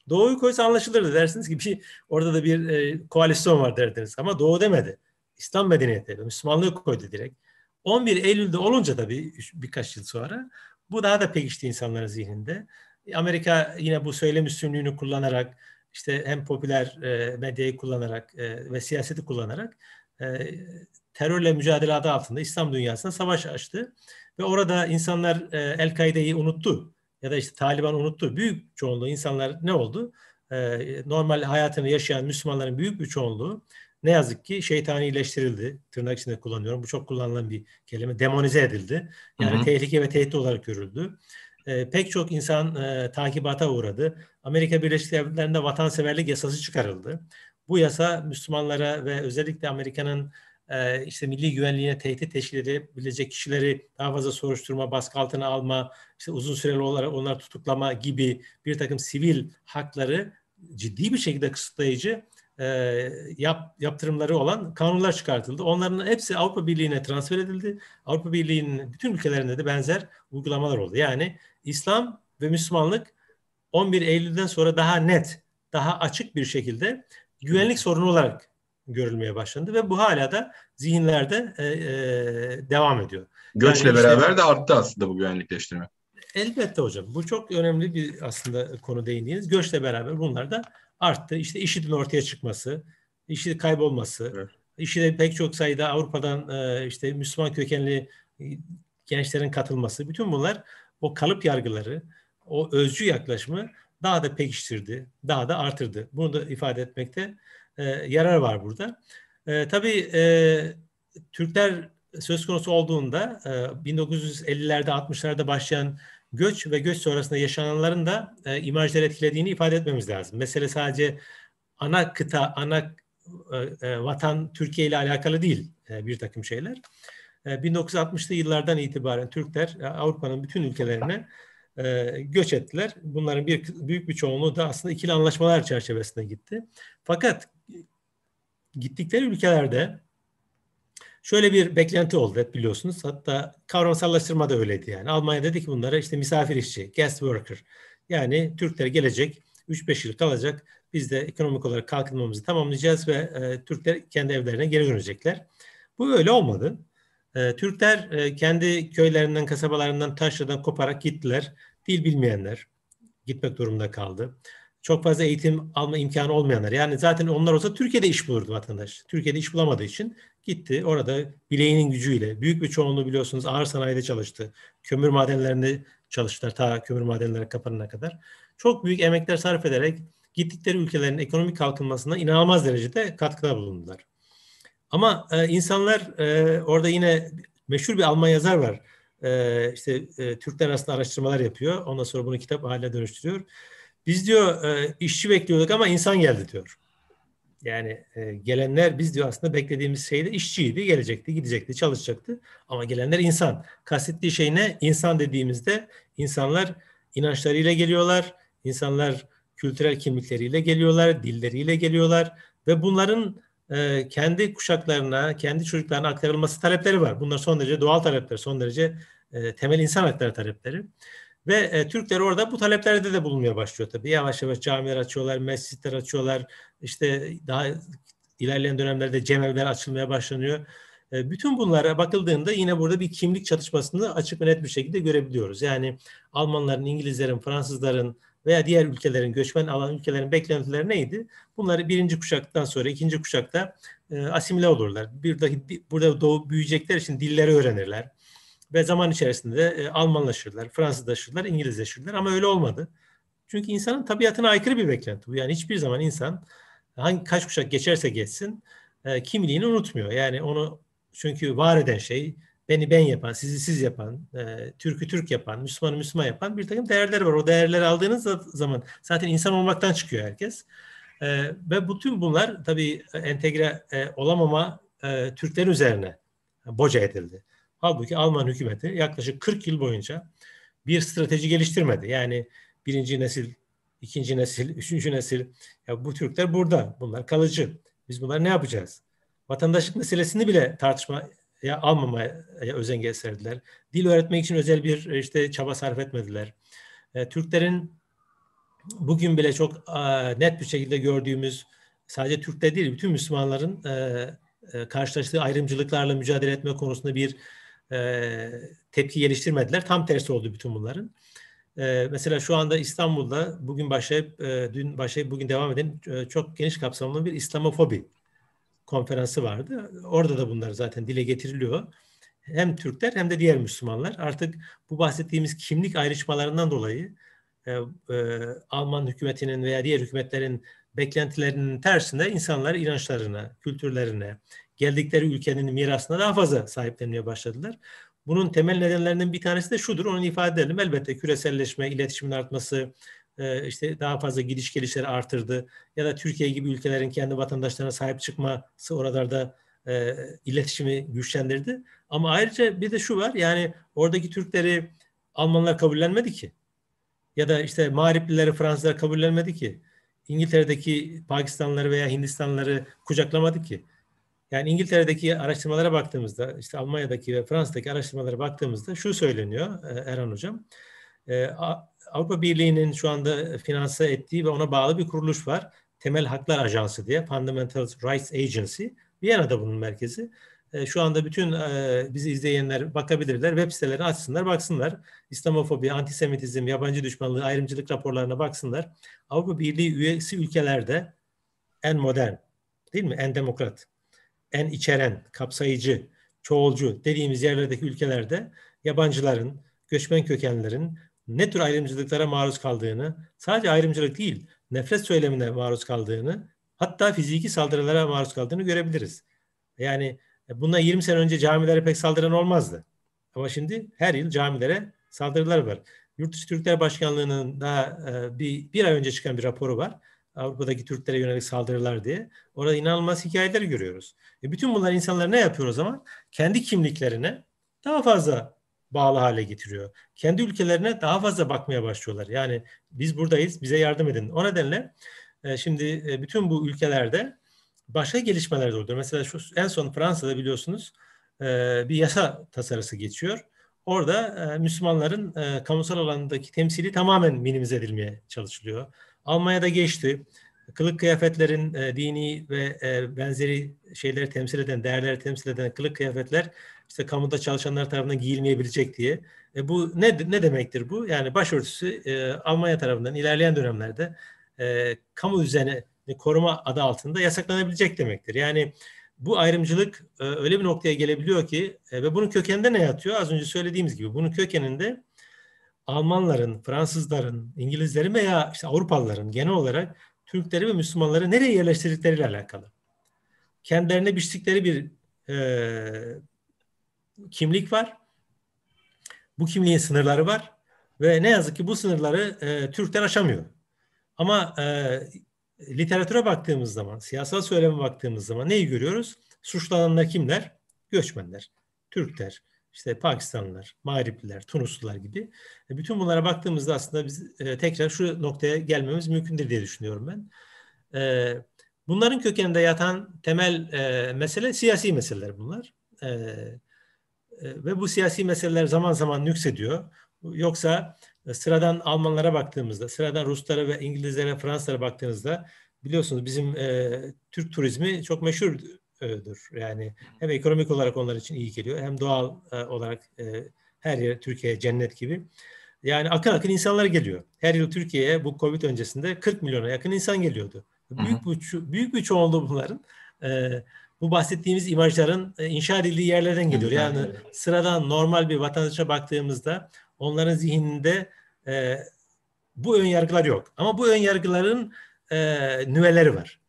Doğu'yu koysa anlaşılırdı dersiniz ki bir, orada da bir e, koalisyon var derdiniz ama Doğu demedi. İslam medeniyeti, Müslümanlığı koydu direkt. 11 Eylül'de olunca da bir, birkaç yıl sonra bu daha da pekişti insanların zihninde. Amerika yine bu söylem üstünlüğünü kullanarak işte hem popüler e, medyayı kullanarak e, ve siyaseti kullanarak e, terörle mücadele adı altında İslam dünyasına savaş açtı. Ve orada insanlar e, El-Kaide'yi unuttu ya da işte Taliban unuttu. Büyük çoğunluğu insanlar ne oldu? E, normal hayatını yaşayan Müslümanların büyük bir çoğunluğu ne yazık ki şeytanileştirildi. Tırnak içinde kullanıyorum. Bu çok kullanılan bir kelime. Demonize edildi. Yani hı hı. tehlike ve tehdit olarak görüldü e, pek çok insan e, takibata uğradı. Amerika Birleşik Devletleri'nde vatanseverlik yasası çıkarıldı. Bu yasa Müslümanlara ve özellikle Amerika'nın e, işte milli güvenliğine tehdit teşkil edebilecek kişileri daha fazla soruşturma, baskı altına alma, işte uzun süreli olarak onları tutuklama gibi bir takım sivil hakları ciddi bir şekilde kısıtlayıcı e, yap, yaptırımları olan kanunlar çıkartıldı. Onların hepsi Avrupa Birliği'ne transfer edildi. Avrupa Birliği'nin bütün ülkelerinde de benzer uygulamalar oldu. Yani İslam ve Müslümanlık 11 Eylül'den sonra daha net, daha açık bir şekilde güvenlik sorunu olarak görülmeye başlandı ve bu hala da zihinlerde e, e, devam ediyor. Göçle yani işte, beraber de arttı aslında bu güvenlikleştirme. Elbette hocam. Bu çok önemli bir aslında konu değindiğiniz. Göçle beraber bunlar da arttı. İşte IŞİD'in ortaya çıkması, IŞİD kaybolması, evet. IŞİD'e pek çok sayıda Avrupa'dan e, işte Müslüman kökenli gençlerin katılması. Bütün bunlar o kalıp yargıları, o özcü yaklaşımı daha da pekiştirdi, daha da artırdı. Bunu da ifade etmekte e, yarar var burada. E, tabii e, Türkler söz konusu olduğunda e, 1950'lerde 60'larda başlayan göç ve göç sonrasında yaşananların da e, imajları etkilediğini ifade etmemiz lazım. Mesele sadece ana kıta, ana e, e vatan Türkiye ile alakalı değil e, bir takım şeyler. 1960'lı ee, yıllardan itibaren Türkler e, Avrupa'nın bütün ülkelerine e, göç ettiler. Bunların bir büyük bir çoğunluğu da aslında ikili anlaşmalar çerçevesinde gitti. Fakat gittikleri ülkelerde şöyle bir beklenti oldu hep biliyorsunuz. Hatta kavramsallaştırma da öyleydi yani. Almanya dedi ki bunlara işte misafir işçi, guest worker. Yani Türkler gelecek, 3-5 yıl kalacak. Biz de ekonomik olarak kalkınmamızı tamamlayacağız ve e, Türkler kendi evlerine geri dönecekler. Bu öyle olmadı. Ee, Türkler e, kendi köylerinden, kasabalarından, taşradan koparak gittiler. Dil bilmeyenler gitmek durumunda kaldı. Çok fazla eğitim alma imkanı olmayanlar. Yani zaten onlar olsa Türkiye'de iş bulurdu vatandaş. Türkiye'de iş bulamadığı için gitti. Orada bileğinin gücüyle büyük bir çoğunluğu biliyorsunuz ağır sanayide çalıştı. Kömür madenlerinde çalıştılar ta kömür madenleri kapanana kadar. Çok büyük emekler sarf ederek gittikleri ülkelerin ekonomik kalkınmasına inanılmaz derecede katkıda bulundular. Ama e, insanlar e, orada yine meşhur bir Alman yazar var. E, işte e, Türkler aslında araştırmalar yapıyor. Ondan sonra bunu kitap haline dönüştürüyor. Biz diyor e, işçi bekliyorduk ama insan geldi diyor. Yani e, gelenler biz diyor aslında beklediğimiz şeyde işçiydi, gelecekti, gidecekti, çalışacaktı. Ama gelenler insan. Kastettiği şey ne? İnsan dediğimizde insanlar inançlarıyla geliyorlar, insanlar kültürel kimlikleriyle geliyorlar, dilleriyle geliyorlar ve bunların e, kendi kuşaklarına, kendi çocuklarına aktarılması talepleri var. Bunlar son derece doğal talepler, son derece e, temel insan hakları talepleri. Ve e, Türkler orada bu taleplerde de bulunmaya başlıyor tabii. Yavaş yavaş camiler açıyorlar, mescitler açıyorlar. İşte daha ilerleyen dönemlerde cemevler açılmaya başlanıyor. E, bütün bunlara bakıldığında yine burada bir kimlik çatışmasını açık ve net bir şekilde görebiliyoruz. Yani Almanların, İngilizlerin, Fransızların, veya diğer ülkelerin, göçmen alan ülkelerin beklentileri neydi? Bunları birinci kuşaktan sonra ikinci kuşakta e, asimile olurlar. Bir dahi burada Doğu büyüyecekler için dilleri öğrenirler. Ve zaman içerisinde e, Almanlaşırlar, Fransızlaşırlar, İngilizleşirler ama öyle olmadı. Çünkü insanın tabiatına aykırı bir beklenti bu. Yani hiçbir zaman insan hangi kaç kuşak geçerse geçsin e, kimliğini unutmuyor. Yani onu çünkü var eden şey, beni ben yapan, sizi siz yapan, e, Türk'ü Türk yapan, Müslüman'ı Müslüman yapan bir takım değerler var. O değerleri aldığınız zaman zaten insan olmaktan çıkıyor herkes. E, ve bütün bunlar tabii e, entegre e, olamama e, Türkler üzerine boca edildi. Halbuki Alman hükümeti yaklaşık 40 yıl boyunca bir strateji geliştirmedi. Yani birinci nesil, ikinci nesil, üçüncü nesil ya bu Türkler burada. Bunlar kalıcı. Biz bunlar ne yapacağız? Vatandaşlık meselesini bile tartışma ya almamaya özen gösterdiler. Dil öğretmek için özel bir işte çaba sarf etmediler. E, Türklerin bugün bile çok e, net bir şekilde gördüğümüz sadece Türk'te değil bütün Müslümanların e, e, karşılaştığı ayrımcılıklarla mücadele etme konusunda bir e, tepki geliştirmediler. Tam tersi oldu bütün bunların. E, mesela şu anda İstanbul'da bugün başlayıp e, dün başlayıp bugün devam eden e, çok geniş kapsamlı bir İslamofobi konferansı vardı. Orada da bunlar zaten dile getiriliyor. Hem Türkler hem de diğer Müslümanlar artık bu bahsettiğimiz kimlik ayrışmalarından dolayı e, e, Alman hükümetinin veya diğer hükümetlerin beklentilerinin tersinde insanlar inançlarına, kültürlerine, geldikleri ülkenin mirasına daha fazla sahiplenmeye başladılar. Bunun temel nedenlerinden bir tanesi de şudur, onu ifade edelim. Elbette küreselleşme, iletişimin artması, e, işte daha fazla gidiş gelişleri artırdı ya da Türkiye gibi ülkelerin kendi vatandaşlarına sahip çıkması oralarda e, iletişimi güçlendirdi. Ama ayrıca bir de şu var yani oradaki Türkleri Almanlar kabullenmedi ki. Ya da işte Mağriplileri Fransızlar kabullenmedi ki. İngiltere'deki Pakistanlıları veya Hindistanlıları kucaklamadı ki. Yani İngiltere'deki araştırmalara baktığımızda, işte Almanya'daki ve Fransa'daki araştırmalara baktığımızda şu söyleniyor e, Erhan Hocam. E, Avrupa Birliği'nin şu anda finanse ettiği ve ona bağlı bir kuruluş var. Temel Haklar Ajansı diye Fundamental Rights Agency. Viyana'da bunun merkezi. E, şu anda bütün e, bizi izleyenler bakabilirler. Web sitelerini açsınlar, baksınlar. İslamofobi, antisemitizm, yabancı düşmanlığı, ayrımcılık raporlarına baksınlar. Avrupa Birliği üyesi ülkelerde en modern, değil mi? En demokrat, en içeren, kapsayıcı, çoğulcu dediğimiz yerlerdeki ülkelerde yabancıların, göçmen kökenlerin, ne tür ayrımcılıklara maruz kaldığını, sadece ayrımcılık değil, nefret söylemine maruz kaldığını, hatta fiziki saldırılara maruz kaldığını görebiliriz. Yani e, bundan 20 sene önce camilere pek saldıran olmazdı. Ama şimdi her yıl camilere saldırılar var. Yurtdışı Türkler Başkanlığı'nın daha e, bir, bir ay önce çıkan bir raporu var. Avrupa'daki Türklere yönelik saldırılar diye. Orada inanılmaz hikayeler görüyoruz. E bütün bunlar insanlar ne yapıyor o zaman? Kendi kimliklerine daha fazla bağlı hale getiriyor. Kendi ülkelerine daha fazla bakmaya başlıyorlar. Yani biz buradayız, bize yardım edin. O nedenle e, şimdi e, bütün bu ülkelerde başka gelişmeler de oluyor. Mesela şu en son Fransa'da biliyorsunuz e, bir yasa tasarısı geçiyor. Orada Müslümanların kamusal alandaki temsili tamamen minimize edilmeye çalışılıyor. Almanya'da geçti. Kılık kıyafetlerin dini ve benzeri şeyleri temsil eden, değerleri temsil eden kılık kıyafetler işte kamuda çalışanlar tarafından giyilmeyebilecek diye. E bu ne ne demektir bu? Yani başörtüsü e, Almanya tarafından ilerleyen dönemlerde e, kamu düzeni koruma adı altında yasaklanabilecek demektir. Yani bu ayrımcılık e, öyle bir noktaya gelebiliyor ki e, ve bunun kökeninde ne yatıyor? Az önce söylediğimiz gibi bunun kökeninde Almanların, Fransızların, İngilizlerin veya işte Avrupalıların genel olarak Türkleri ve Müslümanları nereye yerleştirdikleriyle alakalı. Kendilerine biçtikleri bir e, kimlik var. Bu kimliğin sınırları var ve ne yazık ki bu sınırları e, Türkler aşamıyor. Ama e, literatüre baktığımız zaman, siyasal söyleme baktığımız zaman neyi görüyoruz? Suçlananlar kimler? Göçmenler, Türkler, işte Pakistanlılar, Mağripliler, Tunuslular gibi. E, bütün bunlara baktığımızda aslında biz e, tekrar şu noktaya gelmemiz mümkündür diye düşünüyorum ben. E, bunların kökeninde yatan temel e, mesele siyasi meseleler bunlar. E, ee, ve bu siyasi meseleler zaman zaman yükseliyor. Yoksa e, sıradan Almanlara baktığımızda, sıradan Ruslara ve İngilizlere, Fransızlara baktığınızda biliyorsunuz bizim e, Türk turizmi çok meşhurdur. Yani hem ekonomik olarak onlar için iyi geliyor hem doğal e, olarak e, her yer Türkiye cennet gibi. Yani akın akın insanlar geliyor. Her yıl Türkiye'ye bu Covid öncesinde 40 milyona yakın insan geliyordu. Büyük bir, büyük bir çoğunluğu bunların e, bu bahsettiğimiz imajların e, inşa edildiği yerlerden geliyor. Yani sıradan normal bir vatandaşa baktığımızda onların zihninde e, bu ön yargılar yok. Ama bu ön yargıların e, nüveleri var.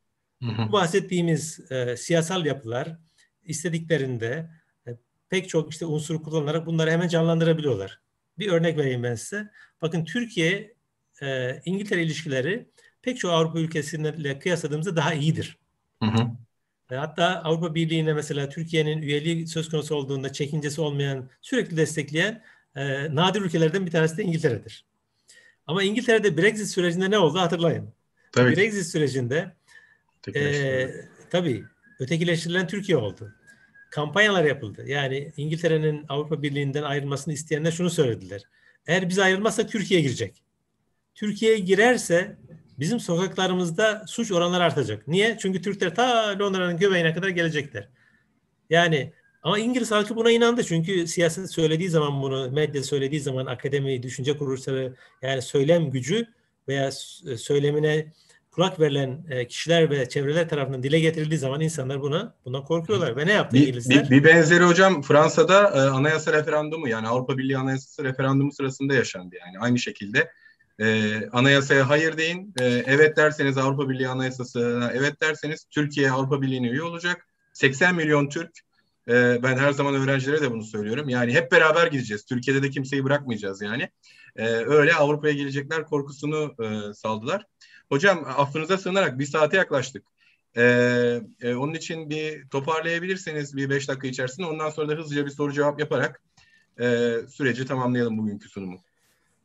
Hı hı. Bu bahsettiğimiz e, siyasal yapılar istediklerinde e, pek çok işte unsur kullanarak bunları hemen canlandırabiliyorlar. Bir örnek vereyim ben size. Bakın Türkiye e, İngiltere ilişkileri pek çok Avrupa ülkesiyle kıyasladığımızda daha iyidir. Hı hı. E, hatta Avrupa Birliği'ne mesela Türkiye'nin üyeliği söz konusu olduğunda çekincesi olmayan, sürekli destekleyen e, nadir ülkelerden bir tanesi de İngiltere'dir. Ama İngiltere'de Brexit sürecinde ne oldu hatırlayın. Tabii. Brexit sürecinde e, tabii ötekileştirilen Türkiye oldu. Kampanyalar yapıldı. Yani İngiltere'nin Avrupa Birliği'nden ayrılmasını isteyenler şunu söylediler. Eğer biz ayrılmazsa Türkiye girecek. Türkiye girerse Bizim sokaklarımızda suç oranları artacak. Niye? Çünkü Türkler ta Londra'nın göbeğine kadar gelecekler. Yani ama İngiliz halkı buna inandı. Çünkü siyaset söylediği zaman bunu, medya söylediği zaman akademi, düşünce kuruluşları yani söylem gücü veya e, söylemine kulak verilen e, kişiler ve çevreler tarafından dile getirildiği zaman insanlar buna buna korkuyorlar. Ve ne yaptı bir, İngilizler? Bir, bir benzeri hocam Fransa'da e, anayasa referandumu yani Avrupa Birliği anayasası referandumu sırasında yaşandı yani aynı şekilde e, anayasaya hayır deyin. E, evet derseniz Avrupa Birliği Anayasası'na evet derseniz Türkiye Avrupa Birliği'ne üye olacak. 80 milyon Türk e, ben her zaman öğrencilere de bunu söylüyorum. Yani hep beraber gideceğiz. Türkiye'de de kimseyi bırakmayacağız yani. E, öyle Avrupa'ya gelecekler korkusunu e, saldılar. Hocam affınıza sığınarak bir saate yaklaştık. E, e, onun için bir toparlayabilirseniz bir beş dakika içerisinde ondan sonra da hızlıca bir soru cevap yaparak e, süreci tamamlayalım bugünkü sunumu.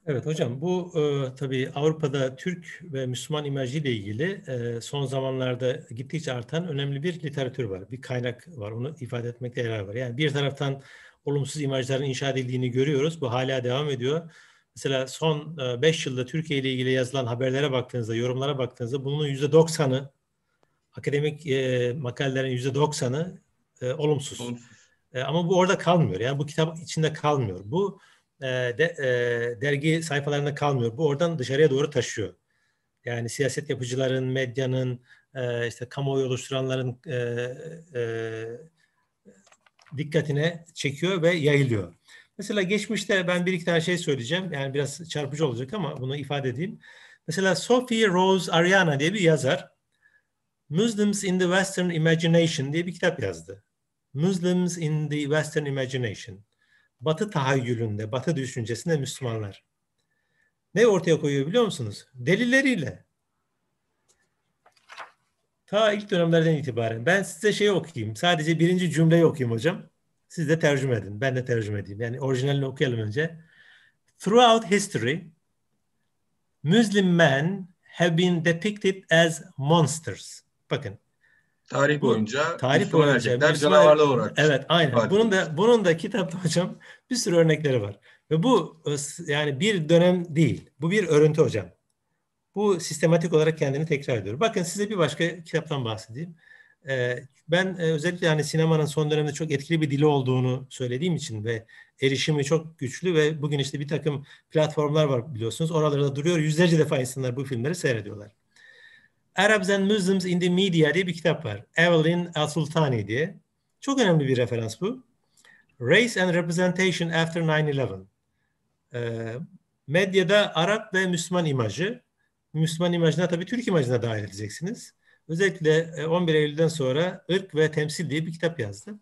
Evet hocam bu e, tabii Avrupa'da Türk ve Müslüman imajıyla ilgili e, son zamanlarda gittikçe artan önemli bir literatür var. Bir kaynak var onu ifade etmekte yarar var. Yani bir taraftan olumsuz imajların inşa edildiğini görüyoruz. Bu hala devam ediyor. Mesela son 5 e, yılda Türkiye ile ilgili yazılan haberlere baktığınızda, yorumlara baktığınızda bunun %90'ı, akademik e, makalelerin %90'ı e, olumsuz. E, ama bu orada kalmıyor. Yani bu kitap içinde kalmıyor. Bu e, de, e, dergi sayfalarında kalmıyor. Bu oradan dışarıya doğru taşıyor. Yani siyaset yapıcıların, medyanın, e, işte kamuoyu oluşturanların e, e, dikkatine çekiyor ve yayılıyor. Mesela geçmişte ben bir iki tane şey söyleyeceğim. Yani biraz çarpıcı olacak ama bunu ifade edeyim. Mesela Sophie Rose Ariana diye bir yazar. Muslims in the Western Imagination diye bir kitap yazdı. Muslims in the Western Imagination. Batı tahayyülünde, Batı düşüncesinde Müslümanlar. Ne ortaya koyuyor biliyor musunuz? Delilleriyle. Ta ilk dönemlerden itibaren. Ben size şey okuyayım. Sadece birinci cümleyi okuyayım hocam. Siz de tercüme edin. Ben de tercüme edeyim. Yani orijinalini okuyalım önce. Throughout history, Muslim men have been depicted as monsters. Bakın. Tarih boyunca tarih boyunca Müslüman erkekler canavarlar olarak. Evet, aynen. Bunun da bunun da kitapta hocam bir sürü örnekleri var. Ve bu e, yani bir dönem değil. Bu bir örüntü hocam. Bu sistematik olarak kendini tekrar ediyor. Bakın size bir başka kitaptan bahsedeyim. E, ben e, özellikle hani sinemanın son dönemde çok etkili bir dili olduğunu söylediğim için ve erişimi çok güçlü ve bugün işte bir takım platformlar var biliyorsunuz. Oralarda duruyor yüzlerce defa insanlar bu filmleri seyrediyorlar. Arabs and Muslims in the Media diye bir kitap var. Evelyn Al-Sultani diye. Çok önemli bir referans bu. Race and Representation After 9-11. E, ee, medyada Arap ve Müslüman imajı. Müslüman imajına tabii Türk imajına dahil edeceksiniz. Özellikle 11 e, Eylül'den sonra ırk ve temsil diye bir kitap yazdı.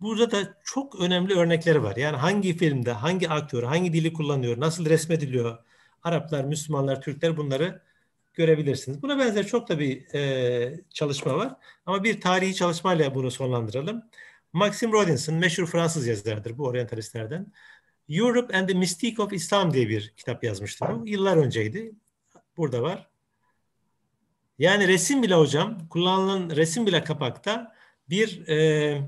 Burada da çok önemli örnekleri var. Yani hangi filmde, hangi aktör, hangi dili kullanıyor, nasıl resmediliyor Araplar, Müslümanlar, Türkler bunları görebilirsiniz. Buna benzer çok da bir e, çalışma var. Ama bir tarihi çalışmayla bunu sonlandıralım. Maxim Rodinson meşhur Fransız yazardır bu oryantalistlerden. Europe and the Mystique of Islam diye bir kitap yazmıştı bu. Yıllar önceydi. Burada var. Yani resim bile hocam, kullanılan resim bile kapakta bir e,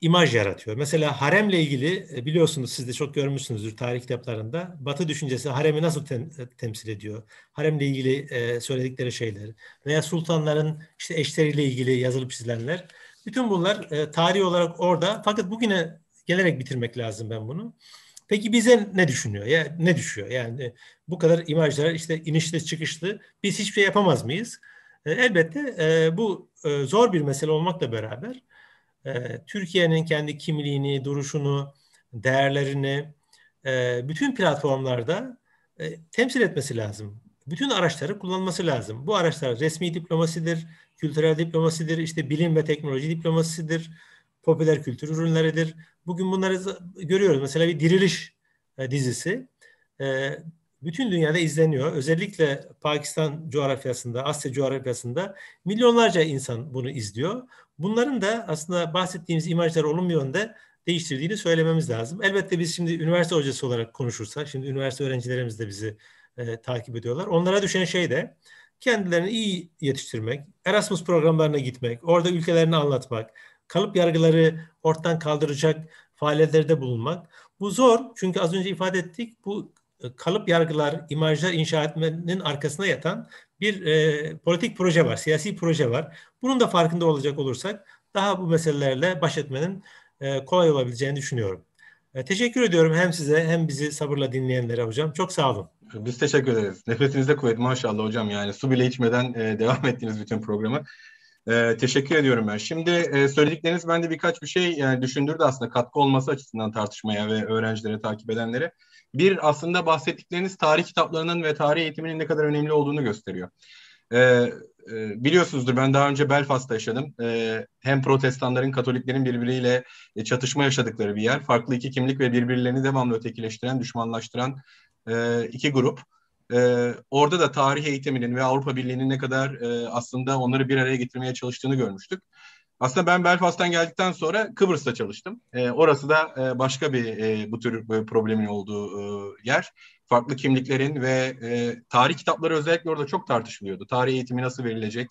imaj yaratıyor. Mesela haremle ilgili e, biliyorsunuz siz de çok görmüşsünüzdür tarih kitaplarında. Batı düşüncesi haremi nasıl tem, temsil ediyor? Haremle ilgili e, söyledikleri şeyler veya sultanların işte eşleriyle ilgili yazılıp çizilenler. Bütün bunlar e, tarih olarak orada. Fakat bugüne gelerek bitirmek lazım ben bunu. Peki bize ne düşünüyor? Ya ne düşüyor? Yani e, bu kadar imajlar işte inişli çıkışlı biz hiçbir şey yapamaz mıyız? E, elbette e, bu e, zor bir mesele olmakla beraber e, Türkiye'nin kendi kimliğini, duruşunu, değerlerini e, bütün platformlarda e, temsil etmesi lazım bütün araçları kullanması lazım. Bu araçlar resmi diplomasidir, kültürel diplomasidir, işte bilim ve teknoloji diplomasidir, popüler kültür ürünleridir. Bugün bunları görüyoruz. Mesela bir Diriliş e, dizisi e, bütün dünyada izleniyor. Özellikle Pakistan coğrafyasında, Asya coğrafyasında milyonlarca insan bunu izliyor. Bunların da aslında bahsettiğimiz imajları olumlu yönde değiştirdiğini söylememiz lazım. Elbette biz şimdi üniversite hocası olarak konuşursak, şimdi üniversite öğrencilerimiz de bizi e, takip ediyorlar. Onlara düşen şey de kendilerini iyi yetiştirmek, Erasmus programlarına gitmek, orada ülkelerini anlatmak, kalıp yargıları ortadan kaldıracak faaliyetlerde bulunmak. Bu zor çünkü az önce ifade ettik bu e, kalıp yargılar, imajlar inşa etmenin arkasına yatan bir e, politik proje var, siyasi proje var. Bunun da farkında olacak olursak daha bu meselelerle baş etmenin e, kolay olabileceğini düşünüyorum. E, teşekkür ediyorum hem size hem bizi sabırla dinleyenlere hocam. Çok sağ olun. Biz teşekkür ederiz. Nefesinizde kuvvet maşallah hocam. Yani su bile içmeden e, devam ettiğiniz bütün programı. E, teşekkür ediyorum ben. Şimdi e, söyledikleriniz bende birkaç bir şey yani düşündürdü aslında katkı olması açısından tartışmaya ve öğrencilere, takip edenlere. Bir aslında bahsettikleriniz tarih kitaplarının ve tarih eğitiminin ne kadar önemli olduğunu gösteriyor. E, e, biliyorsunuzdur ben daha önce Belfast'ta yaşadım. E, hem protestanların, katoliklerin birbiriyle e, çatışma yaşadıkları bir yer. Farklı iki kimlik ve birbirlerini devamlı ötekileştiren, düşmanlaştıran e, iki grup. E, orada da tarih eğitiminin ve Avrupa Birliği'nin ne kadar e, aslında onları bir araya getirmeye çalıştığını görmüştük. Aslında ben Belfast'tan geldikten sonra Kıbrıs'ta çalıştım. E, orası da e, başka bir e, bu tür e, problemin olduğu e, yer. Farklı kimliklerin ve e, tarih kitapları özellikle orada çok tartışılıyordu. Tarih eğitimi nasıl verilecek?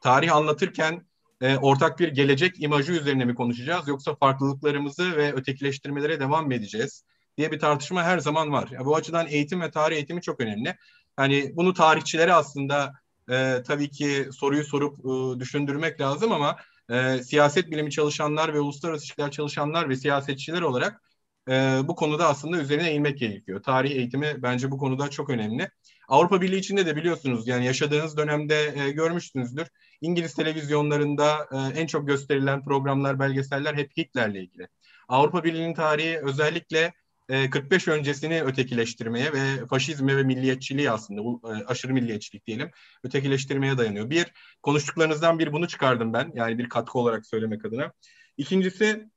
Tarih anlatırken e, ortak bir gelecek imajı üzerine mi konuşacağız yoksa farklılıklarımızı ve ötekileştirmelere devam mı edeceğiz? diye bir tartışma her zaman var. Yani bu açıdan eğitim ve tarih eğitimi çok önemli. Hani bunu tarihçilere aslında e, tabii ki soruyu sorup e, düşündürmek lazım ama e, siyaset bilimi çalışanlar ve uluslararası işler çalışanlar ve siyasetçiler olarak e, bu konuda aslında üzerine eğilmek gerekiyor. Tarih eğitimi bence bu konuda çok önemli. Avrupa Birliği içinde de biliyorsunuz yani yaşadığınız dönemde e, görmüşsünüzdür. İngiliz televizyonlarında e, en çok gösterilen programlar, belgeseller hep Hitler'le ilgili. Avrupa Birliği'nin tarihi özellikle 45 e, öncesini ötekileştirmeye ve faşizme ve milliyetçiliği aslında bu e, aşırı milliyetçilik diyelim ötekileştirmeye dayanıyor. Bir konuştuklarınızdan bir bunu çıkardım ben yani bir katkı olarak söylemek adına. İkincisi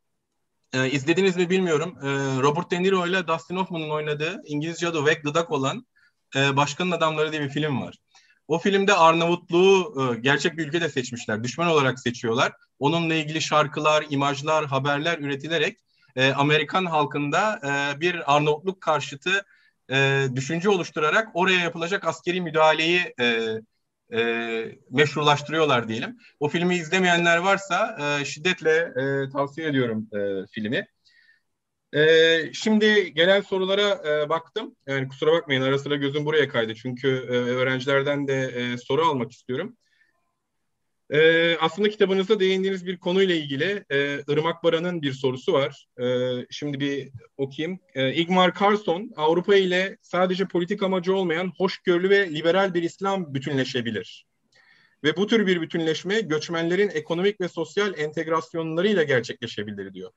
e, izlediniz mi bilmiyorum. Robert De Niro ile Dustin Hoffman'ın oynadığı İngilizce adı Wag the Duck olan Başkanın Adamları diye bir film var. O filmde Arnavutluğu gerçek bir ülkede seçmişler. Düşman olarak seçiyorlar. Onunla ilgili şarkılar, imajlar, haberler üretilerek e, Amerikan halkında e, bir Arnavutluk karşıtı e, düşünce oluşturarak oraya yapılacak askeri müdahaleyi e, e, meşrulaştırıyorlar diyelim. O filmi izlemeyenler varsa e, şiddetle e, tavsiye ediyorum e, filmi. E, şimdi gelen sorulara e, baktım. Yani kusura bakmayın ara sıra gözüm buraya kaydı çünkü e, öğrencilerden de e, soru almak istiyorum. E, aslında kitabınızda değindiğiniz bir konuyla ilgili e, Irmak Baran'ın bir sorusu var. E, şimdi bir okuyayım. E, Igmar Carson, Avrupa ile sadece politik amacı olmayan hoşgörülü ve liberal bir İslam bütünleşebilir. Ve bu tür bir bütünleşme göçmenlerin ekonomik ve sosyal entegrasyonlarıyla gerçekleşebilir diyor.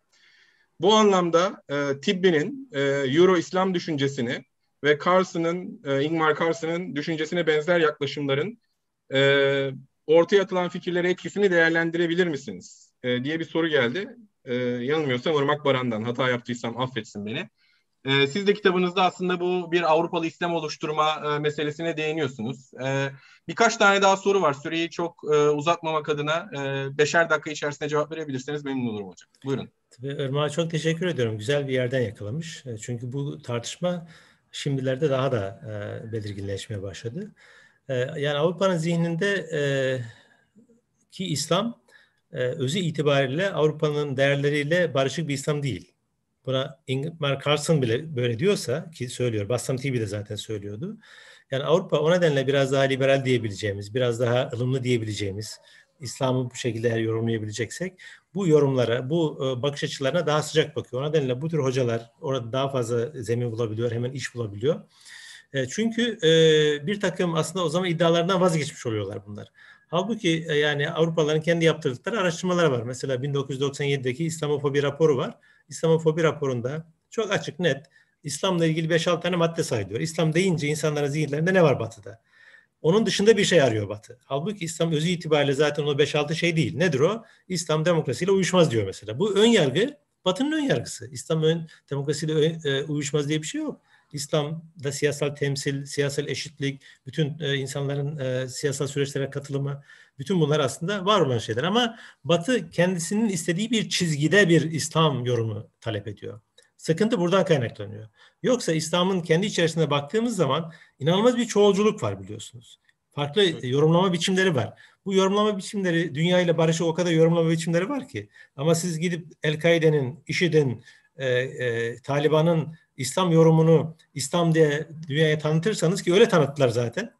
Bu anlamda e, Tibbi'nin e, Euro-İslam düşüncesini ve Carson'ın, e, Ingmar Carson'ın düşüncesine benzer yaklaşımların e, ortaya atılan fikirlere etkisini değerlendirebilir misiniz? E, diye bir soru geldi. E, yanılmıyorsam Irmak Baran'dan. Hata yaptıysam affetsin beni. E, siz de kitabınızda aslında bu bir Avrupalı İslam oluşturma e, meselesine değiniyorsunuz. E, birkaç tane daha soru var. Süreyi çok e, uzatmamak adına e, beşer dakika içerisinde cevap verebilirseniz memnun olurum hocam. Buyurun. Tabii Irmak'a çok teşekkür ediyorum. Güzel bir yerden yakalamış. E, çünkü bu tartışma şimdilerde daha da e, belirginleşmeye başladı. Ee, yani Avrupa'nın zihninde e, ki İslam e, özü itibariyle Avrupa'nın değerleriyle barışık bir İslam değil. Buna Ingmar Carlson bile böyle diyorsa ki söylüyor. Bassam TV de zaten söylüyordu. Yani Avrupa o nedenle biraz daha liberal diyebileceğimiz, biraz daha ılımlı diyebileceğimiz, İslam'ı bu şekilde yorumlayabileceksek bu yorumlara, bu e, bakış açılarına daha sıcak bakıyor. O nedenle bu tür hocalar orada daha fazla zemin bulabiliyor, hemen iş bulabiliyor. E, çünkü e, bir takım aslında o zaman iddialarından vazgeçmiş oluyorlar bunlar. Halbuki e, yani Avrupalıların kendi yaptırdıkları araştırmalar var. Mesela 1997'deki İslamofobi raporu var. İslamofobi raporunda çok açık net İslam'la ilgili 5-6 tane madde sayılıyor. İslam deyince insanların zihinlerinde ne var batıda? Onun dışında bir şey arıyor Batı. Halbuki İslam özü itibariyle zaten o 5-6 şey değil. Nedir o? İslam demokrasiyle uyuşmaz diyor mesela. Bu ön yargı Batı'nın ön yargısı. İslam ön, demokrasiyle ön, e, uyuşmaz diye bir şey yok. İslam'da siyasal temsil, siyasal eşitlik, bütün e, insanların e, siyasal süreçlere katılımı, bütün bunlar aslında var olan şeyler. Ama Batı kendisinin istediği bir çizgide bir İslam yorumu talep ediyor. Sıkıntı buradan kaynaklanıyor. Yoksa İslam'ın kendi içerisinde baktığımız zaman inanılmaz bir çoğulculuk var biliyorsunuz. Farklı yorumlama biçimleri var. Bu yorumlama biçimleri dünya ile barışı o kadar yorumlama biçimleri var ki. Ama siz gidip El-Kaide'nin, IŞİD'in, e, e, Taliban'ın İslam yorumunu İslam diye dünyaya tanıtırsanız ki öyle tanıttılar zaten.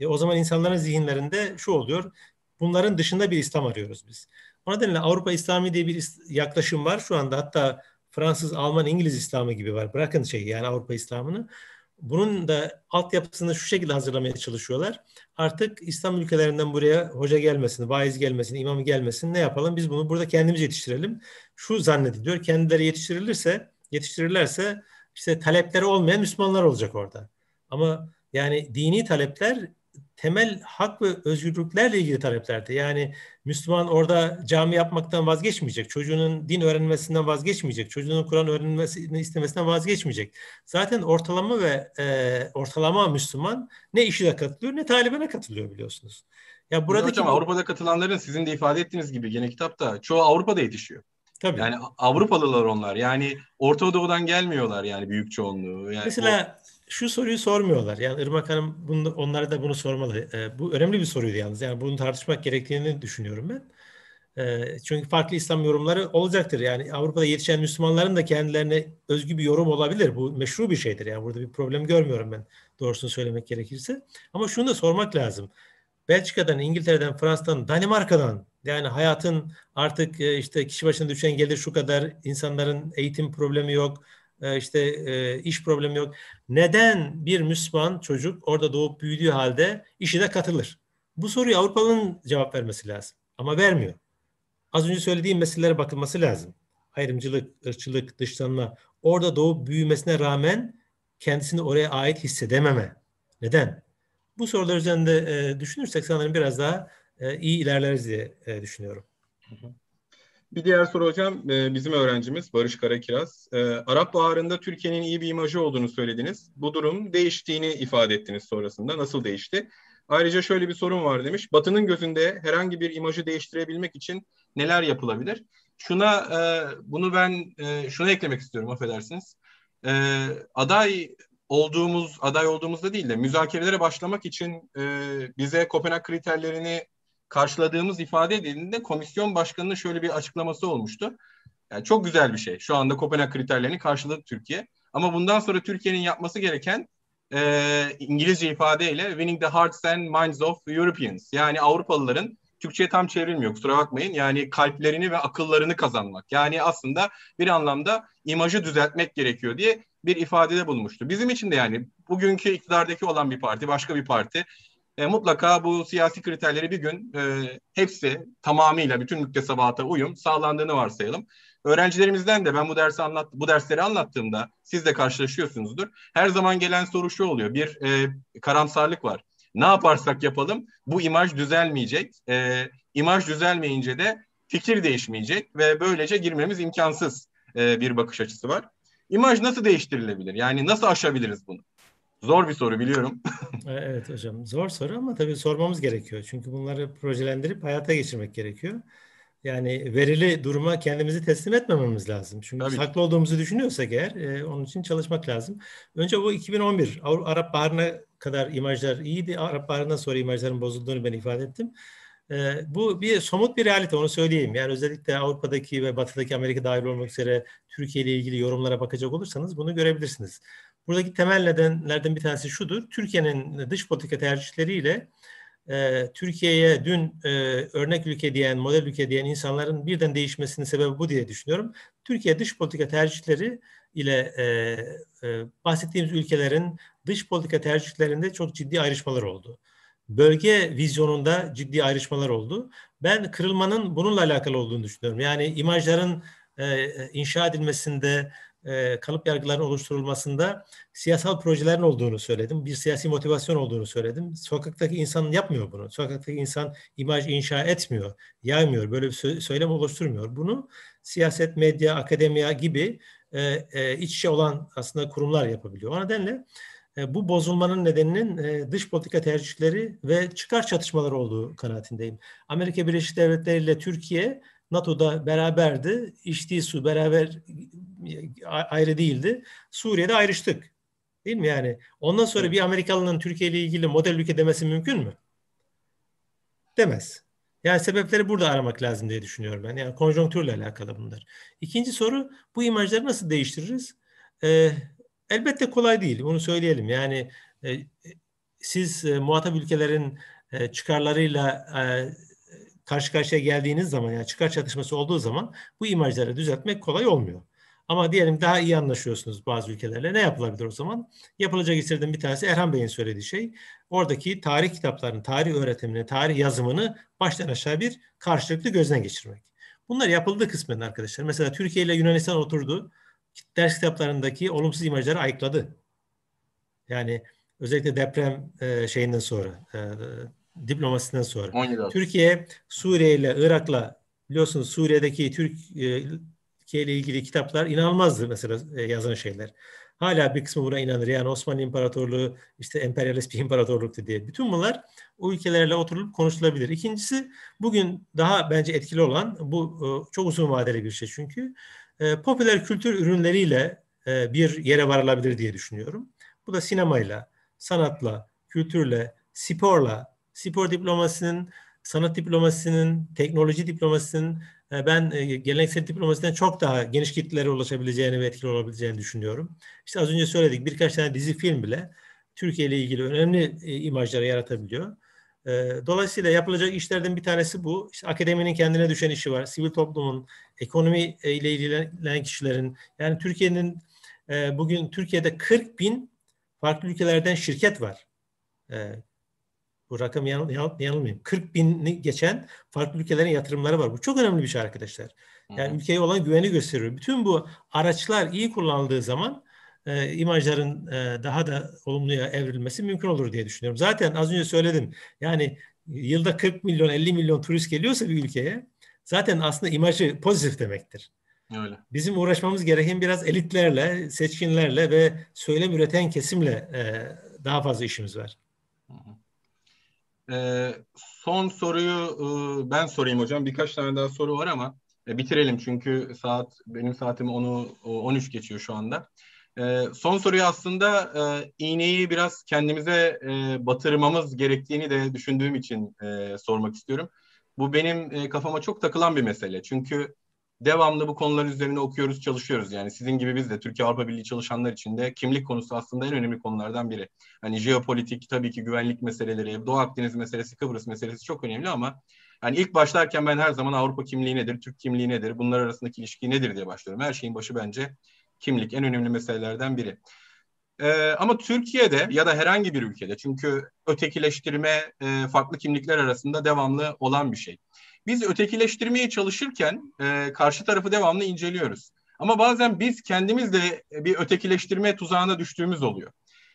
E, o zaman insanların zihinlerinde şu oluyor. Bunların dışında bir İslam arıyoruz biz. O nedenle Avrupa İslami diye bir yaklaşım var şu anda. Hatta Fransız, Alman, İngiliz İslamı gibi var. Bırakın şey yani Avrupa İslamını. Bunun da altyapısını şu şekilde hazırlamaya çalışıyorlar. Artık İslam ülkelerinden buraya hoca gelmesin, vaiz gelmesin, imam gelmesin ne yapalım? Biz bunu burada kendimiz yetiştirelim. Şu zannediliyor. Kendileri yetiştirilirse, yetiştirirlerse işte talepleri olmayan Müslümanlar olacak orada. Ama yani dini talepler temel hak ve özgürlüklerle ilgili taleplerdi. Yani Müslüman orada cami yapmaktan vazgeçmeyecek, çocuğunun din öğrenmesinden vazgeçmeyecek, çocuğunun Kur'an öğrenmesini istemesinden vazgeçmeyecek. Zaten ortalama ve e, ortalama Müslüman ne işine katılıyor ne talibine katılıyor biliyorsunuz. Ya buradaki Hocam, Avrupa'da katılanların sizin de ifade ettiğiniz gibi yeni kitapta çoğu Avrupa'da yetişiyor. Tabii. Yani Avrupalılar onlar. Yani Orta Doğu'dan gelmiyorlar yani büyük çoğunluğu. Yani Mesela o... şu soruyu sormuyorlar. Yani Irmak Hanım bunu, onlara da bunu sormalı. Ee, bu önemli bir soruydu yalnız. Yani bunu tartışmak gerektiğini düşünüyorum ben. Ee, çünkü farklı İslam yorumları olacaktır. Yani Avrupa'da yetişen Müslümanların da kendilerine özgü bir yorum olabilir. Bu meşru bir şeydir. Yani burada bir problem görmüyorum ben doğrusunu söylemek gerekirse. Ama şunu da sormak lazım. Belçika'dan, İngiltere'den, Fransa'dan, Danimarka'dan yani hayatın artık e, işte kişi başına düşen gelir şu kadar, insanların eğitim problemi yok, e, işte e, iş problemi yok. Neden bir Müslüman çocuk orada doğup büyüdüğü halde işi de katılır? Bu soruyu Avrupa'nın cevap vermesi lazım ama vermiyor. Az önce söylediğim meselelere bakılması lazım. Ayrımcılık, ırkçılık, dışlanma. Orada doğup büyümesine rağmen kendisini oraya ait hissedememe. Neden? Bu sorular üzerinde düşünürsek sanırım biraz daha e, iyi ilerleriz diye e, düşünüyorum. Bir diğer soru hocam e, bizim öğrencimiz Barış Karakiraz. Arap Baharı'nda Türkiye'nin iyi bir imajı olduğunu söylediniz. Bu durum değiştiğini ifade ettiniz sonrasında. Nasıl değişti? Ayrıca şöyle bir sorun var demiş. Batı'nın gözünde herhangi bir imajı değiştirebilmek için neler yapılabilir? Şuna bunu ben şuna eklemek istiyorum affedersiniz. Aday olduğumuz aday olduğumuzda değil de müzakerelere başlamak için bize Kopenhag kriterlerini karşıladığımız ifade edildiğinde komisyon başkanının şöyle bir açıklaması olmuştu. Yani çok güzel bir şey. Şu anda Kopenhag kriterlerini karşıladı Türkiye. Ama bundan sonra Türkiye'nin yapması gereken e, İngilizce ifadeyle winning the hearts and minds of Europeans. Yani Avrupalıların Türkçe'ye tam çevrilmiyor kusura bakmayın. Yani kalplerini ve akıllarını kazanmak. Yani aslında bir anlamda imajı düzeltmek gerekiyor diye bir ifadede bulmuştu. Bizim için de yani bugünkü iktidardaki olan bir parti, başka bir parti e, mutlaka bu siyasi kriterleri bir gün e, hepsi tamamıyla bütün müktesebata uyum sağlandığını varsayalım. Öğrencilerimizden de ben bu dersi anlat bu dersleri anlattığımda siz de karşılaşıyorsunuzdur. Her zaman gelen soru şu oluyor. Bir e, karamsarlık var. Ne yaparsak yapalım bu imaj düzelmeyecek. E, imaj düzelmeyince de fikir değişmeyecek ve böylece girmemiz imkansız e, bir bakış açısı var. İmaj nasıl değiştirilebilir? Yani nasıl aşabiliriz bunu? Zor bir soru biliyorum. E, evet hocam zor soru ama tabii sormamız gerekiyor. Çünkü bunları projelendirip hayata geçirmek gerekiyor. Yani verili duruma kendimizi teslim etmememiz lazım. Çünkü Tabii. saklı olduğumuzu düşünüyorsak eğer e, onun için çalışmak lazım. Önce bu 2011 Arap Baharı'na kadar imajlar iyiydi. Arap Baharı'ndan sonra imajların bozulduğunu ben ifade ettim. E, bu bir somut bir realite onu söyleyeyim. Yani özellikle Avrupa'daki ve Batı'daki Amerika dahil olmak üzere Türkiye ile ilgili yorumlara bakacak olursanız bunu görebilirsiniz. Buradaki temel nedenlerden bir tanesi şudur. Türkiye'nin dış politika tercihleriyle e, Türkiye'ye dün e, örnek ülke diyen, model ülke diyen insanların birden değişmesinin sebebi bu diye düşünüyorum. Türkiye dış politika tercihleri ile e, e, bahsettiğimiz ülkelerin dış politika tercihlerinde çok ciddi ayrışmalar oldu. Bölge vizyonunda ciddi ayrışmalar oldu. Ben kırılmanın bununla alakalı olduğunu düşünüyorum. Yani imajların e, inşa edilmesinde, e, kalıp yargıların oluşturulmasında siyasal projelerin olduğunu söyledim. Bir siyasi motivasyon olduğunu söyledim. Sokaktaki insan yapmıyor bunu. Sokaktaki insan imaj inşa etmiyor, yaymıyor, böyle bir söylem oluşturmuyor. Bunu siyaset, medya, akademiya gibi e, e, iç içe olan aslında kurumlar yapabiliyor. O nedenle e, bu bozulmanın nedeninin dış politika tercihleri ve çıkar çatışmaları olduğu kanaatindeyim. Amerika Birleşik Devletleri ile Türkiye NATO'da beraberdi. İçtiği su beraber e, ayrı değildi. Suriye'de ayrıştık. Değil mi yani? Ondan sonra bir Amerikalı'nın Türkiye ile ilgili model ülke demesi mümkün mü? Demez. Yani sebepleri burada aramak lazım diye düşünüyorum ben. Yani konjonktürle alakalı bunlar. İkinci soru bu imajları nasıl değiştiririz? Ee, elbette kolay değil. Bunu söyleyelim. Yani e, siz e, muhatap ülkelerin e, çıkarlarıyla e, karşı karşıya geldiğiniz zaman yani çıkar çatışması olduğu zaman bu imajları düzeltmek kolay olmuyor. Ama diyelim daha iyi anlaşıyorsunuz bazı ülkelerle. Ne yapılabilir o zaman? Yapılacak işlerden bir tanesi Erhan Bey'in söylediği şey. Oradaki tarih kitaplarının, tarih öğretimini, tarih yazımını baştan aşağı bir karşılıklı gözden geçirmek. Bunlar yapıldı kısmen arkadaşlar. Mesela Türkiye ile Yunanistan oturdu. Ders kitaplarındaki olumsuz imajları ayıkladı. Yani özellikle deprem e, şeyinden sonra, e, Diplomasından sonra. 17 Türkiye Suriye ile Irak'la biliyorsunuz Suriye'deki e, Türkiye ile ilgili kitaplar inanılmazdı mesela e, yazan şeyler. Hala bir kısmı buna inanır. Yani Osmanlı İmparatorluğu işte emperyalist bir imparatorluktu diye. Bütün bunlar o ülkelerle oturulup konuşulabilir. İkincisi bugün daha bence etkili olan bu e, çok uzun vadeli bir şey çünkü. Popüler kültür ürünleriyle bir yere varılabilir diye düşünüyorum. Bu da sinemayla, sanatla, kültürle, sporla, spor diplomasinin, sanat diplomasinin, teknoloji diplomasinin e, ben e, geleneksel diplomasiden çok daha geniş kitlelere ulaşabileceğini ve etkili olabileceğini düşünüyorum. İşte az önce söyledik birkaç tane dizi film bile Türkiye ile ilgili önemli e, imajları yaratabiliyor. Dolayısıyla yapılacak işlerden bir tanesi bu. İşte akademinin kendine düşen işi var. Sivil toplumun, ekonomi ile ilgilenen kişilerin. Yani Türkiye'nin bugün Türkiye'de 40 bin farklı ülkelerden şirket var. Bu rakam yanıl, yanıl, yanılmayayım. 40 bini geçen farklı ülkelerin yatırımları var. Bu çok önemli bir şey arkadaşlar. Yani ülkeye olan güveni gösteriyor. Bütün bu araçlar iyi kullanıldığı zaman e, imajların e, daha da olumluya evrilmesi mümkün olur diye düşünüyorum. Zaten az önce söyledim. Yani yılda 40 milyon 50 milyon turist geliyorsa bir ülkeye zaten aslında imajı pozitif demektir. Öyle. Bizim uğraşmamız gereken biraz elitlerle, seçkinlerle ve söylem üreten kesimle e, daha fazla işimiz var. Hı hı. Ee, son soruyu e, ben sorayım hocam. Birkaç tane daha soru var ama e, bitirelim çünkü saat benim saatim onu 13 geçiyor şu anda. Ee, son soruyu aslında e, iğneyi biraz kendimize batırmamız gerektiğini de düşündüğüm için sormak istiyorum. Bu benim kafama çok takılan bir mesele. Çünkü devamlı bu konular üzerine okuyoruz, çalışıyoruz. Yani sizin gibi biz de Türkiye Avrupa Birliği çalışanlar için de kimlik konusu aslında en önemli konulardan biri. Hani jeopolitik, tabii ki güvenlik meseleleri, Doğu Akdeniz meselesi, Kıbrıs meselesi çok önemli ama yani ilk başlarken ben her zaman Avrupa kimliği nedir, Türk kimliği nedir, bunlar arasındaki ilişki nedir diye başlıyorum. Her şeyin başı bence kimlik en önemli meselelerden biri. Ee, ama Türkiye'de ya da herhangi bir ülkede çünkü ötekileştirme e, farklı kimlikler arasında devamlı olan bir şey. Biz ötekileştirmeye çalışırken e, karşı tarafı devamlı inceliyoruz. Ama bazen biz kendimiz de bir ötekileştirme tuzağına düştüğümüz oluyor.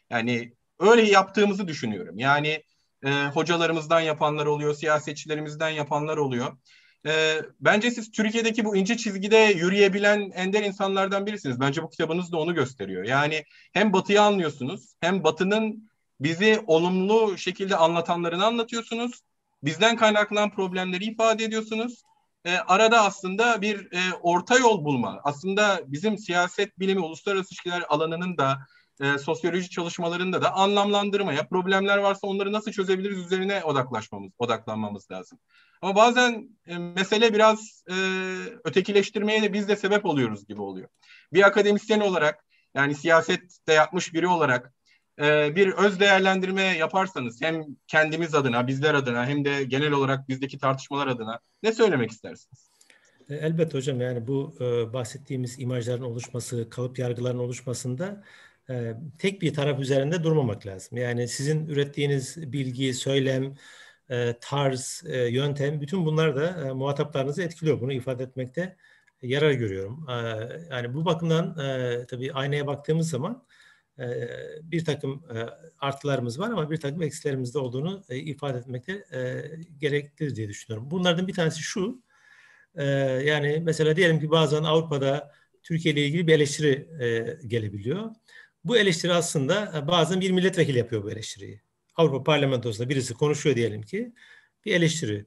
Yani öyle yaptığımızı düşünüyorum. Yani e, hocalarımızdan yapanlar oluyor, siyasetçilerimizden yapanlar oluyor. E, bence siz Türkiye'deki bu ince çizgide yürüyebilen ender insanlardan birisiniz. Bence bu kitabınız da onu gösteriyor. Yani hem Batı'yı anlıyorsunuz, hem Batı'nın bizi olumlu şekilde anlatanlarını anlatıyorsunuz bizden kaynaklanan problemleri ifade ediyorsunuz. E, arada aslında bir e, orta yol bulma. Aslında bizim siyaset bilimi, uluslararası ilişkiler alanının da e, sosyoloji çalışmalarında da anlamlandırmaya, problemler varsa onları nasıl çözebiliriz üzerine odaklaşmamız, odaklanmamız lazım. Ama bazen e, mesele biraz e, ötekileştirmeye de biz de sebep oluyoruz gibi oluyor. Bir akademisyen olarak yani siyasette yapmış biri olarak e, bir öz değerlendirme yaparsanız hem kendimiz adına, bizler adına hem de genel olarak bizdeki tartışmalar adına ne söylemek istersiniz? E, elbet hocam yani bu e, bahsettiğimiz imajların oluşması, kalıp yargıların oluşmasında tek bir taraf üzerinde durmamak lazım. Yani sizin ürettiğiniz bilgi, söylem, tarz, yöntem bütün bunlar da muhataplarınızı etkiliyor. Bunu ifade etmekte yarar görüyorum. yani bu bakımdan tabii aynaya baktığımız zaman ee, bir takım e, artılarımız var ama bir takım eksilerimiz de olduğunu e, ifade etmekte e, diye düşünüyorum. Bunlardan bir tanesi şu, e, yani mesela diyelim ki bazen Avrupa'da Türkiye ile ilgili bir eleştiri gelebiliyor. Bu eleştiri aslında bazen bir milletvekili yapıyor bu eleştiriyi. Avrupa Parlamentosu'nda birisi konuşuyor diyelim ki bir eleştiri.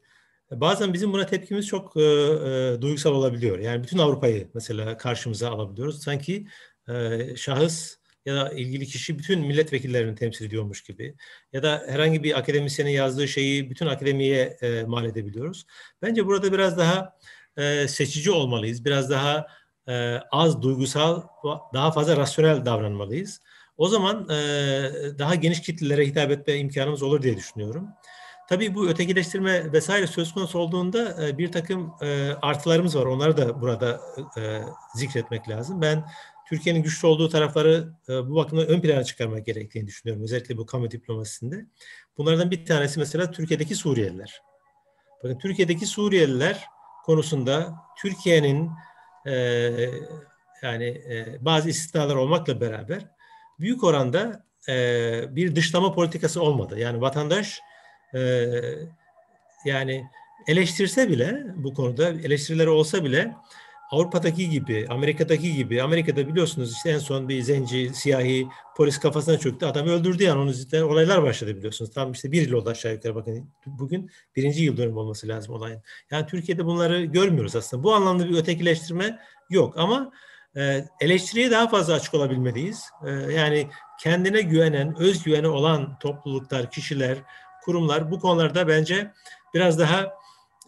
Bazen bizim buna tepkimiz çok e, e, duygusal olabiliyor. Yani bütün Avrupa'yı mesela karşımıza alabiliyoruz. Sanki e, şahıs ya da ilgili kişi bütün milletvekillerini temsil ediyormuş gibi ya da herhangi bir akademisyenin yazdığı şeyi bütün akademiye e, mal edebiliyoruz. Bence burada biraz daha e, seçici olmalıyız. Biraz daha e, az duygusal, daha fazla rasyonel davranmalıyız. O zaman e, daha geniş kitlelere hitap etme imkanımız olur diye düşünüyorum. Tabii bu ötekileştirme vesaire söz konusu olduğunda e, bir takım e, artılarımız var. Onları da burada e, zikretmek lazım. Ben Türkiye'nin güçlü olduğu tarafları e, bu bakımdan ön plana çıkarmak gerektiğini düşünüyorum. Özellikle bu kamu diplomasisinde. Bunlardan bir tanesi mesela Türkiye'deki Suriyeliler. Bakın Türkiye'deki Suriyeliler konusunda Türkiye'nin e, yani e, bazı istisnalar olmakla beraber büyük oranda e, bir dışlama politikası olmadı. Yani vatandaş e, yani eleştirse bile bu konuda eleştirileri olsa bile Avrupa'daki gibi, Amerika'daki gibi, Amerika'da biliyorsunuz işte en son bir zenci, siyahi polis kafasına çöktü. Adamı öldürdü yani onun üzerinden olaylar başladı biliyorsunuz. Tam işte bir yıl oldu aşağı yukarı bakın. Bugün birinci yıl dönüm olması lazım olayın. Yani Türkiye'de bunları görmüyoruz aslında. Bu anlamda bir ötekileştirme yok ama e, eleştiriye daha fazla açık olabilmeliyiz. E, yani kendine güvenen, özgüveni olan topluluklar, kişiler, kurumlar bu konularda bence biraz daha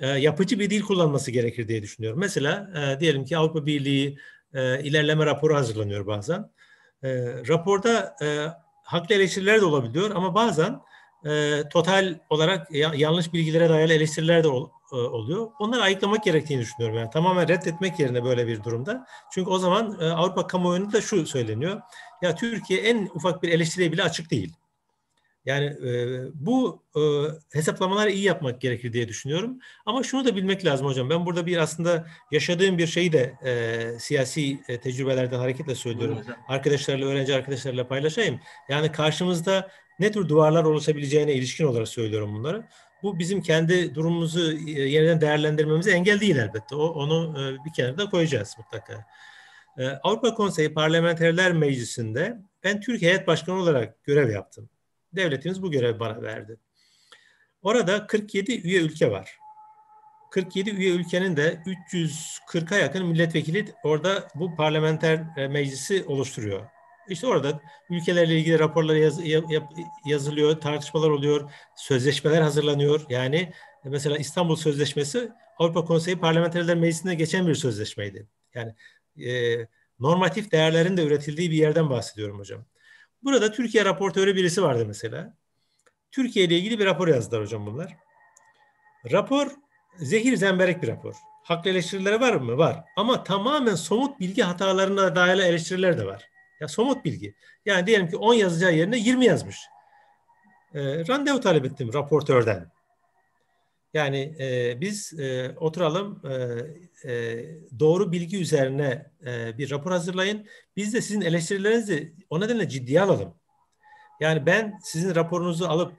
e, yapıcı bir dil kullanması gerekir diye düşünüyorum. Mesela e, diyelim ki Avrupa Birliği e, ilerleme raporu hazırlanıyor bazen. raporda haklı eleştiriler de olabiliyor ama bazen total olarak yanlış bilgilere dayalı eleştiriler de oluyor. Onları ayıklamak gerektiğini düşünüyorum. Yani tamamen reddetmek yerine böyle bir durumda. Çünkü o zaman Avrupa kamuoyunda da şu söyleniyor. Ya Türkiye en ufak bir eleştiriye bile açık değil. Yani e, bu e, hesaplamaları iyi yapmak gerekir diye düşünüyorum. Ama şunu da bilmek lazım hocam. Ben burada bir aslında yaşadığım bir şeyi de e, siyasi e, tecrübelerden hareketle söylüyorum. Arkadaşlarla, öğrenci arkadaşlarla paylaşayım. Yani karşımızda ne tür duvarlar oluşabileceğine ilişkin olarak söylüyorum bunları. Bu bizim kendi durumumuzu e, yeniden değerlendirmemize engel değil elbette. O, onu e, bir kenarda koyacağız mutlaka. E, Avrupa Konseyi Parlamenterler Meclisi'nde ben Türkiye Heyet Başkanı olarak görev yaptım devletimiz bu görevi bana verdi. Orada 47 üye ülke var. 47 üye ülkenin de 340'a yakın milletvekili orada bu parlamenter e, meclisi oluşturuyor. İşte orada ülkelerle ilgili raporlar yaz, yap, yazılıyor, tartışmalar oluyor, sözleşmeler hazırlanıyor. Yani e, mesela İstanbul Sözleşmesi Avrupa Konseyi Parlamenterler Meclisi'nde geçen bir sözleşmeydi. Yani e, normatif değerlerin de üretildiği bir yerden bahsediyorum hocam. Burada Türkiye raportörü birisi vardı mesela. Türkiye ile ilgili bir rapor yazdılar hocam bunlar. Rapor zehir zemberek bir rapor. Haklı eleştirileri var mı? Var. Ama tamamen somut bilgi hatalarına dair eleştiriler de var. Ya somut bilgi. Yani diyelim ki 10 yazacağı yerine 20 yazmış. E, randevu talep ettim raportörden. Yani e, biz e, oturalım e, e, doğru bilgi üzerine e, bir rapor hazırlayın. Biz de sizin eleştirilerinizi o nedenle ciddiye alalım. Yani ben sizin raporunuzu alıp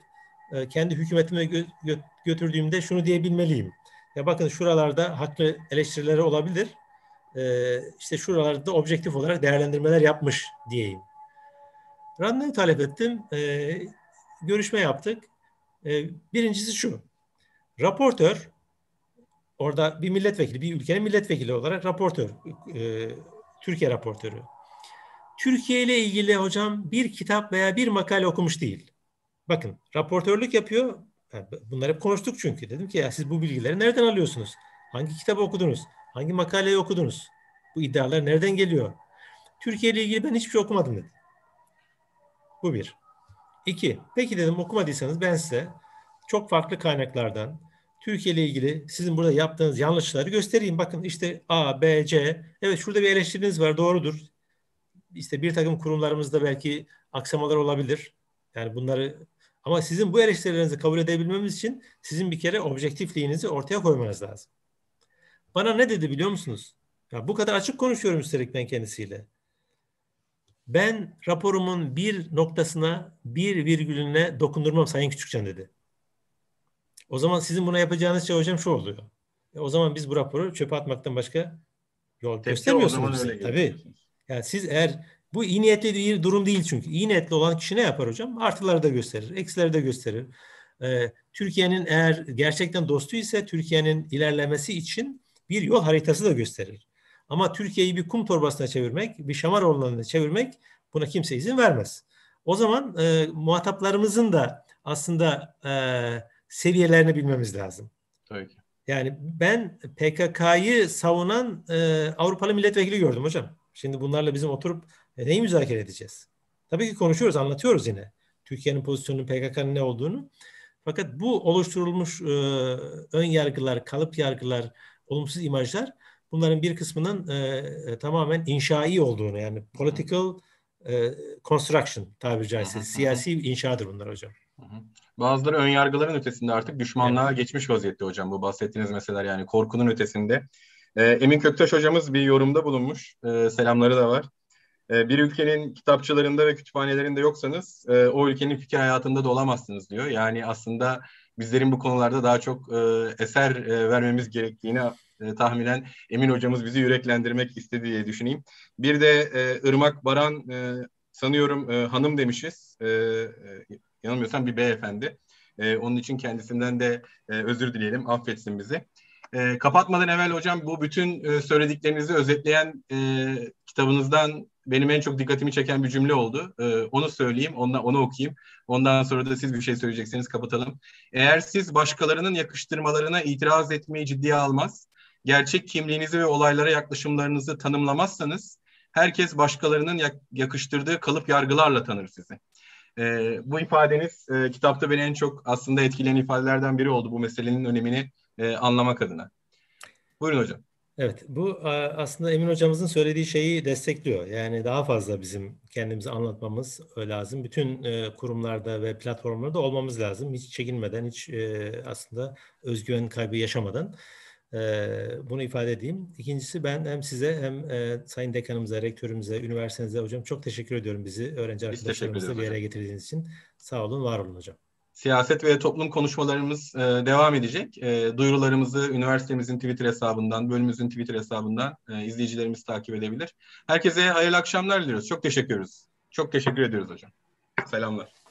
e, kendi hükümetime gö- gö- götürdüğümde şunu diyebilmeliyim. Ya bakın şuralarda haklı eleştirileri olabilir. E, işte şuralarda objektif olarak değerlendirmeler yapmış diyeyim. Randevu talep ettim. E, görüşme yaptık. E, birincisi şu. Raportör orada bir milletvekili, bir ülkenin milletvekili olarak raportör, e, Türkiye raportörü. Türkiye ile ilgili hocam bir kitap veya bir makale okumuş değil. Bakın raportörlük yapıyor. Bunları hep konuştuk çünkü. Dedim ki ya siz bu bilgileri nereden alıyorsunuz? Hangi kitabı okudunuz? Hangi makaleyi okudunuz? Bu iddialar nereden geliyor? Türkiye ile ilgili ben hiçbir şey okumadım dedi. Bu bir. İki, peki dedim okumadıysanız ben size çok farklı kaynaklardan Türkiye ile ilgili sizin burada yaptığınız yanlışları göstereyim. Bakın işte A, B, C. Evet şurada bir eleştiriniz var doğrudur. İşte bir takım kurumlarımızda belki aksamalar olabilir. Yani bunları ama sizin bu eleştirilerinizi kabul edebilmemiz için sizin bir kere objektifliğinizi ortaya koymanız lazım. Bana ne dedi biliyor musunuz? Ya bu kadar açık konuşuyorum üstelik ben kendisiyle. Ben raporumun bir noktasına, bir virgülüne dokundurmam Sayın Küçükcan dedi. O zaman sizin buna yapacağınız şey hocam şu oluyor. E o zaman biz bu raporu çöpe atmaktan başka yol Tepki göstermiyorsunuz. Bize. Tabii. Yani siz eğer bu iyi niyetli bir durum değil çünkü. İyi niyetli olan kişi ne yapar hocam? Artıları da gösterir, eksileri de gösterir. Ee, Türkiye'nin eğer gerçekten dostu ise Türkiye'nin ilerlemesi için bir yol haritası da gösterir. Ama Türkiye'yi bir kum torbasına çevirmek, bir şamar ormanına çevirmek buna kimse izin vermez. O zaman e, muhataplarımızın da aslında e, seviyelerini bilmemiz lazım. Tabii ki. Yani ben PKK'yı savunan e, Avrupalı milletvekili gördüm hocam. Şimdi bunlarla bizim oturup e, neyi müzakere edeceğiz? Tabii ki konuşuyoruz, anlatıyoruz yine. Türkiye'nin pozisyonunun PKK'nın ne olduğunu. Fakat bu oluşturulmuş e, ön yargılar, kalıp yargılar, olumsuz imajlar bunların bir kısmının e, e tamamen inşai olduğunu yani political e, construction tabiri caizse siyasi inşadır bunlar hocam. Hı hı. Bazıları ön yargıların ötesinde artık düşmanlığa evet. geçmiş vaziyette hocam bu bahsettiğiniz meseleler yani korkunun ötesinde. E, Emin Köktaş hocamız bir yorumda bulunmuş. E, selamları da var. E, bir ülkenin kitapçılarında ve kütüphanelerinde yoksanız e, o ülkenin fikir hayatında da olamazsınız diyor. Yani aslında bizlerin bu konularda daha çok e, eser e, vermemiz gerektiğini e, tahminen Emin hocamız bizi yüreklendirmek istedi diye düşüneyim. Bir de e, Irmak Baran e, sanıyorum e, hanım demişiz. E, e, yanılmıyorsam bir beyefendi. E, onun için kendisinden de e, özür dileyelim, affetsin bizi. E, kapatmadan evvel hocam bu bütün e, söylediklerinizi özetleyen e, kitabınızdan benim en çok dikkatimi çeken bir cümle oldu. E, onu söyleyeyim, ondan, onu okuyayım. Ondan sonra da siz bir şey söyleyecekseniz kapatalım. Eğer siz başkalarının yakıştırmalarına itiraz etmeyi ciddiye almaz, gerçek kimliğinizi ve olaylara yaklaşımlarınızı tanımlamazsanız herkes başkalarının yakıştırdığı kalıp yargılarla tanır sizi. E, bu ifadeniz e, kitapta beni en çok aslında etkileyen ifadelerden biri oldu bu meselenin önemini e, anlamak adına. Buyurun hocam. Evet, bu aslında Emin hocamızın söylediği şeyi destekliyor. Yani daha fazla bizim kendimizi anlatmamız lazım. Bütün e, kurumlarda ve platformlarda olmamız lazım. Hiç çekinmeden, hiç e, aslında özgüven kaybı yaşamadan. Ee, bunu ifade edeyim. İkincisi ben hem size hem e, Sayın Dekanımıza, Rektörümüze, üniversitenize hocam çok teşekkür ediyorum bizi öğrenci arkadaşlarımızla bir yere getirdiğiniz için. Sağ olun, var olun hocam. Siyaset ve toplum konuşmalarımız e, devam edecek. E, duyurularımızı üniversitemizin Twitter hesabından, bölümümüzün Twitter hesabından izleyicilerimiz takip edebilir. Herkese hayırlı akşamlar diliyoruz. Çok teşekkür ediyoruz. Çok teşekkür ediyoruz hocam. Selamlar.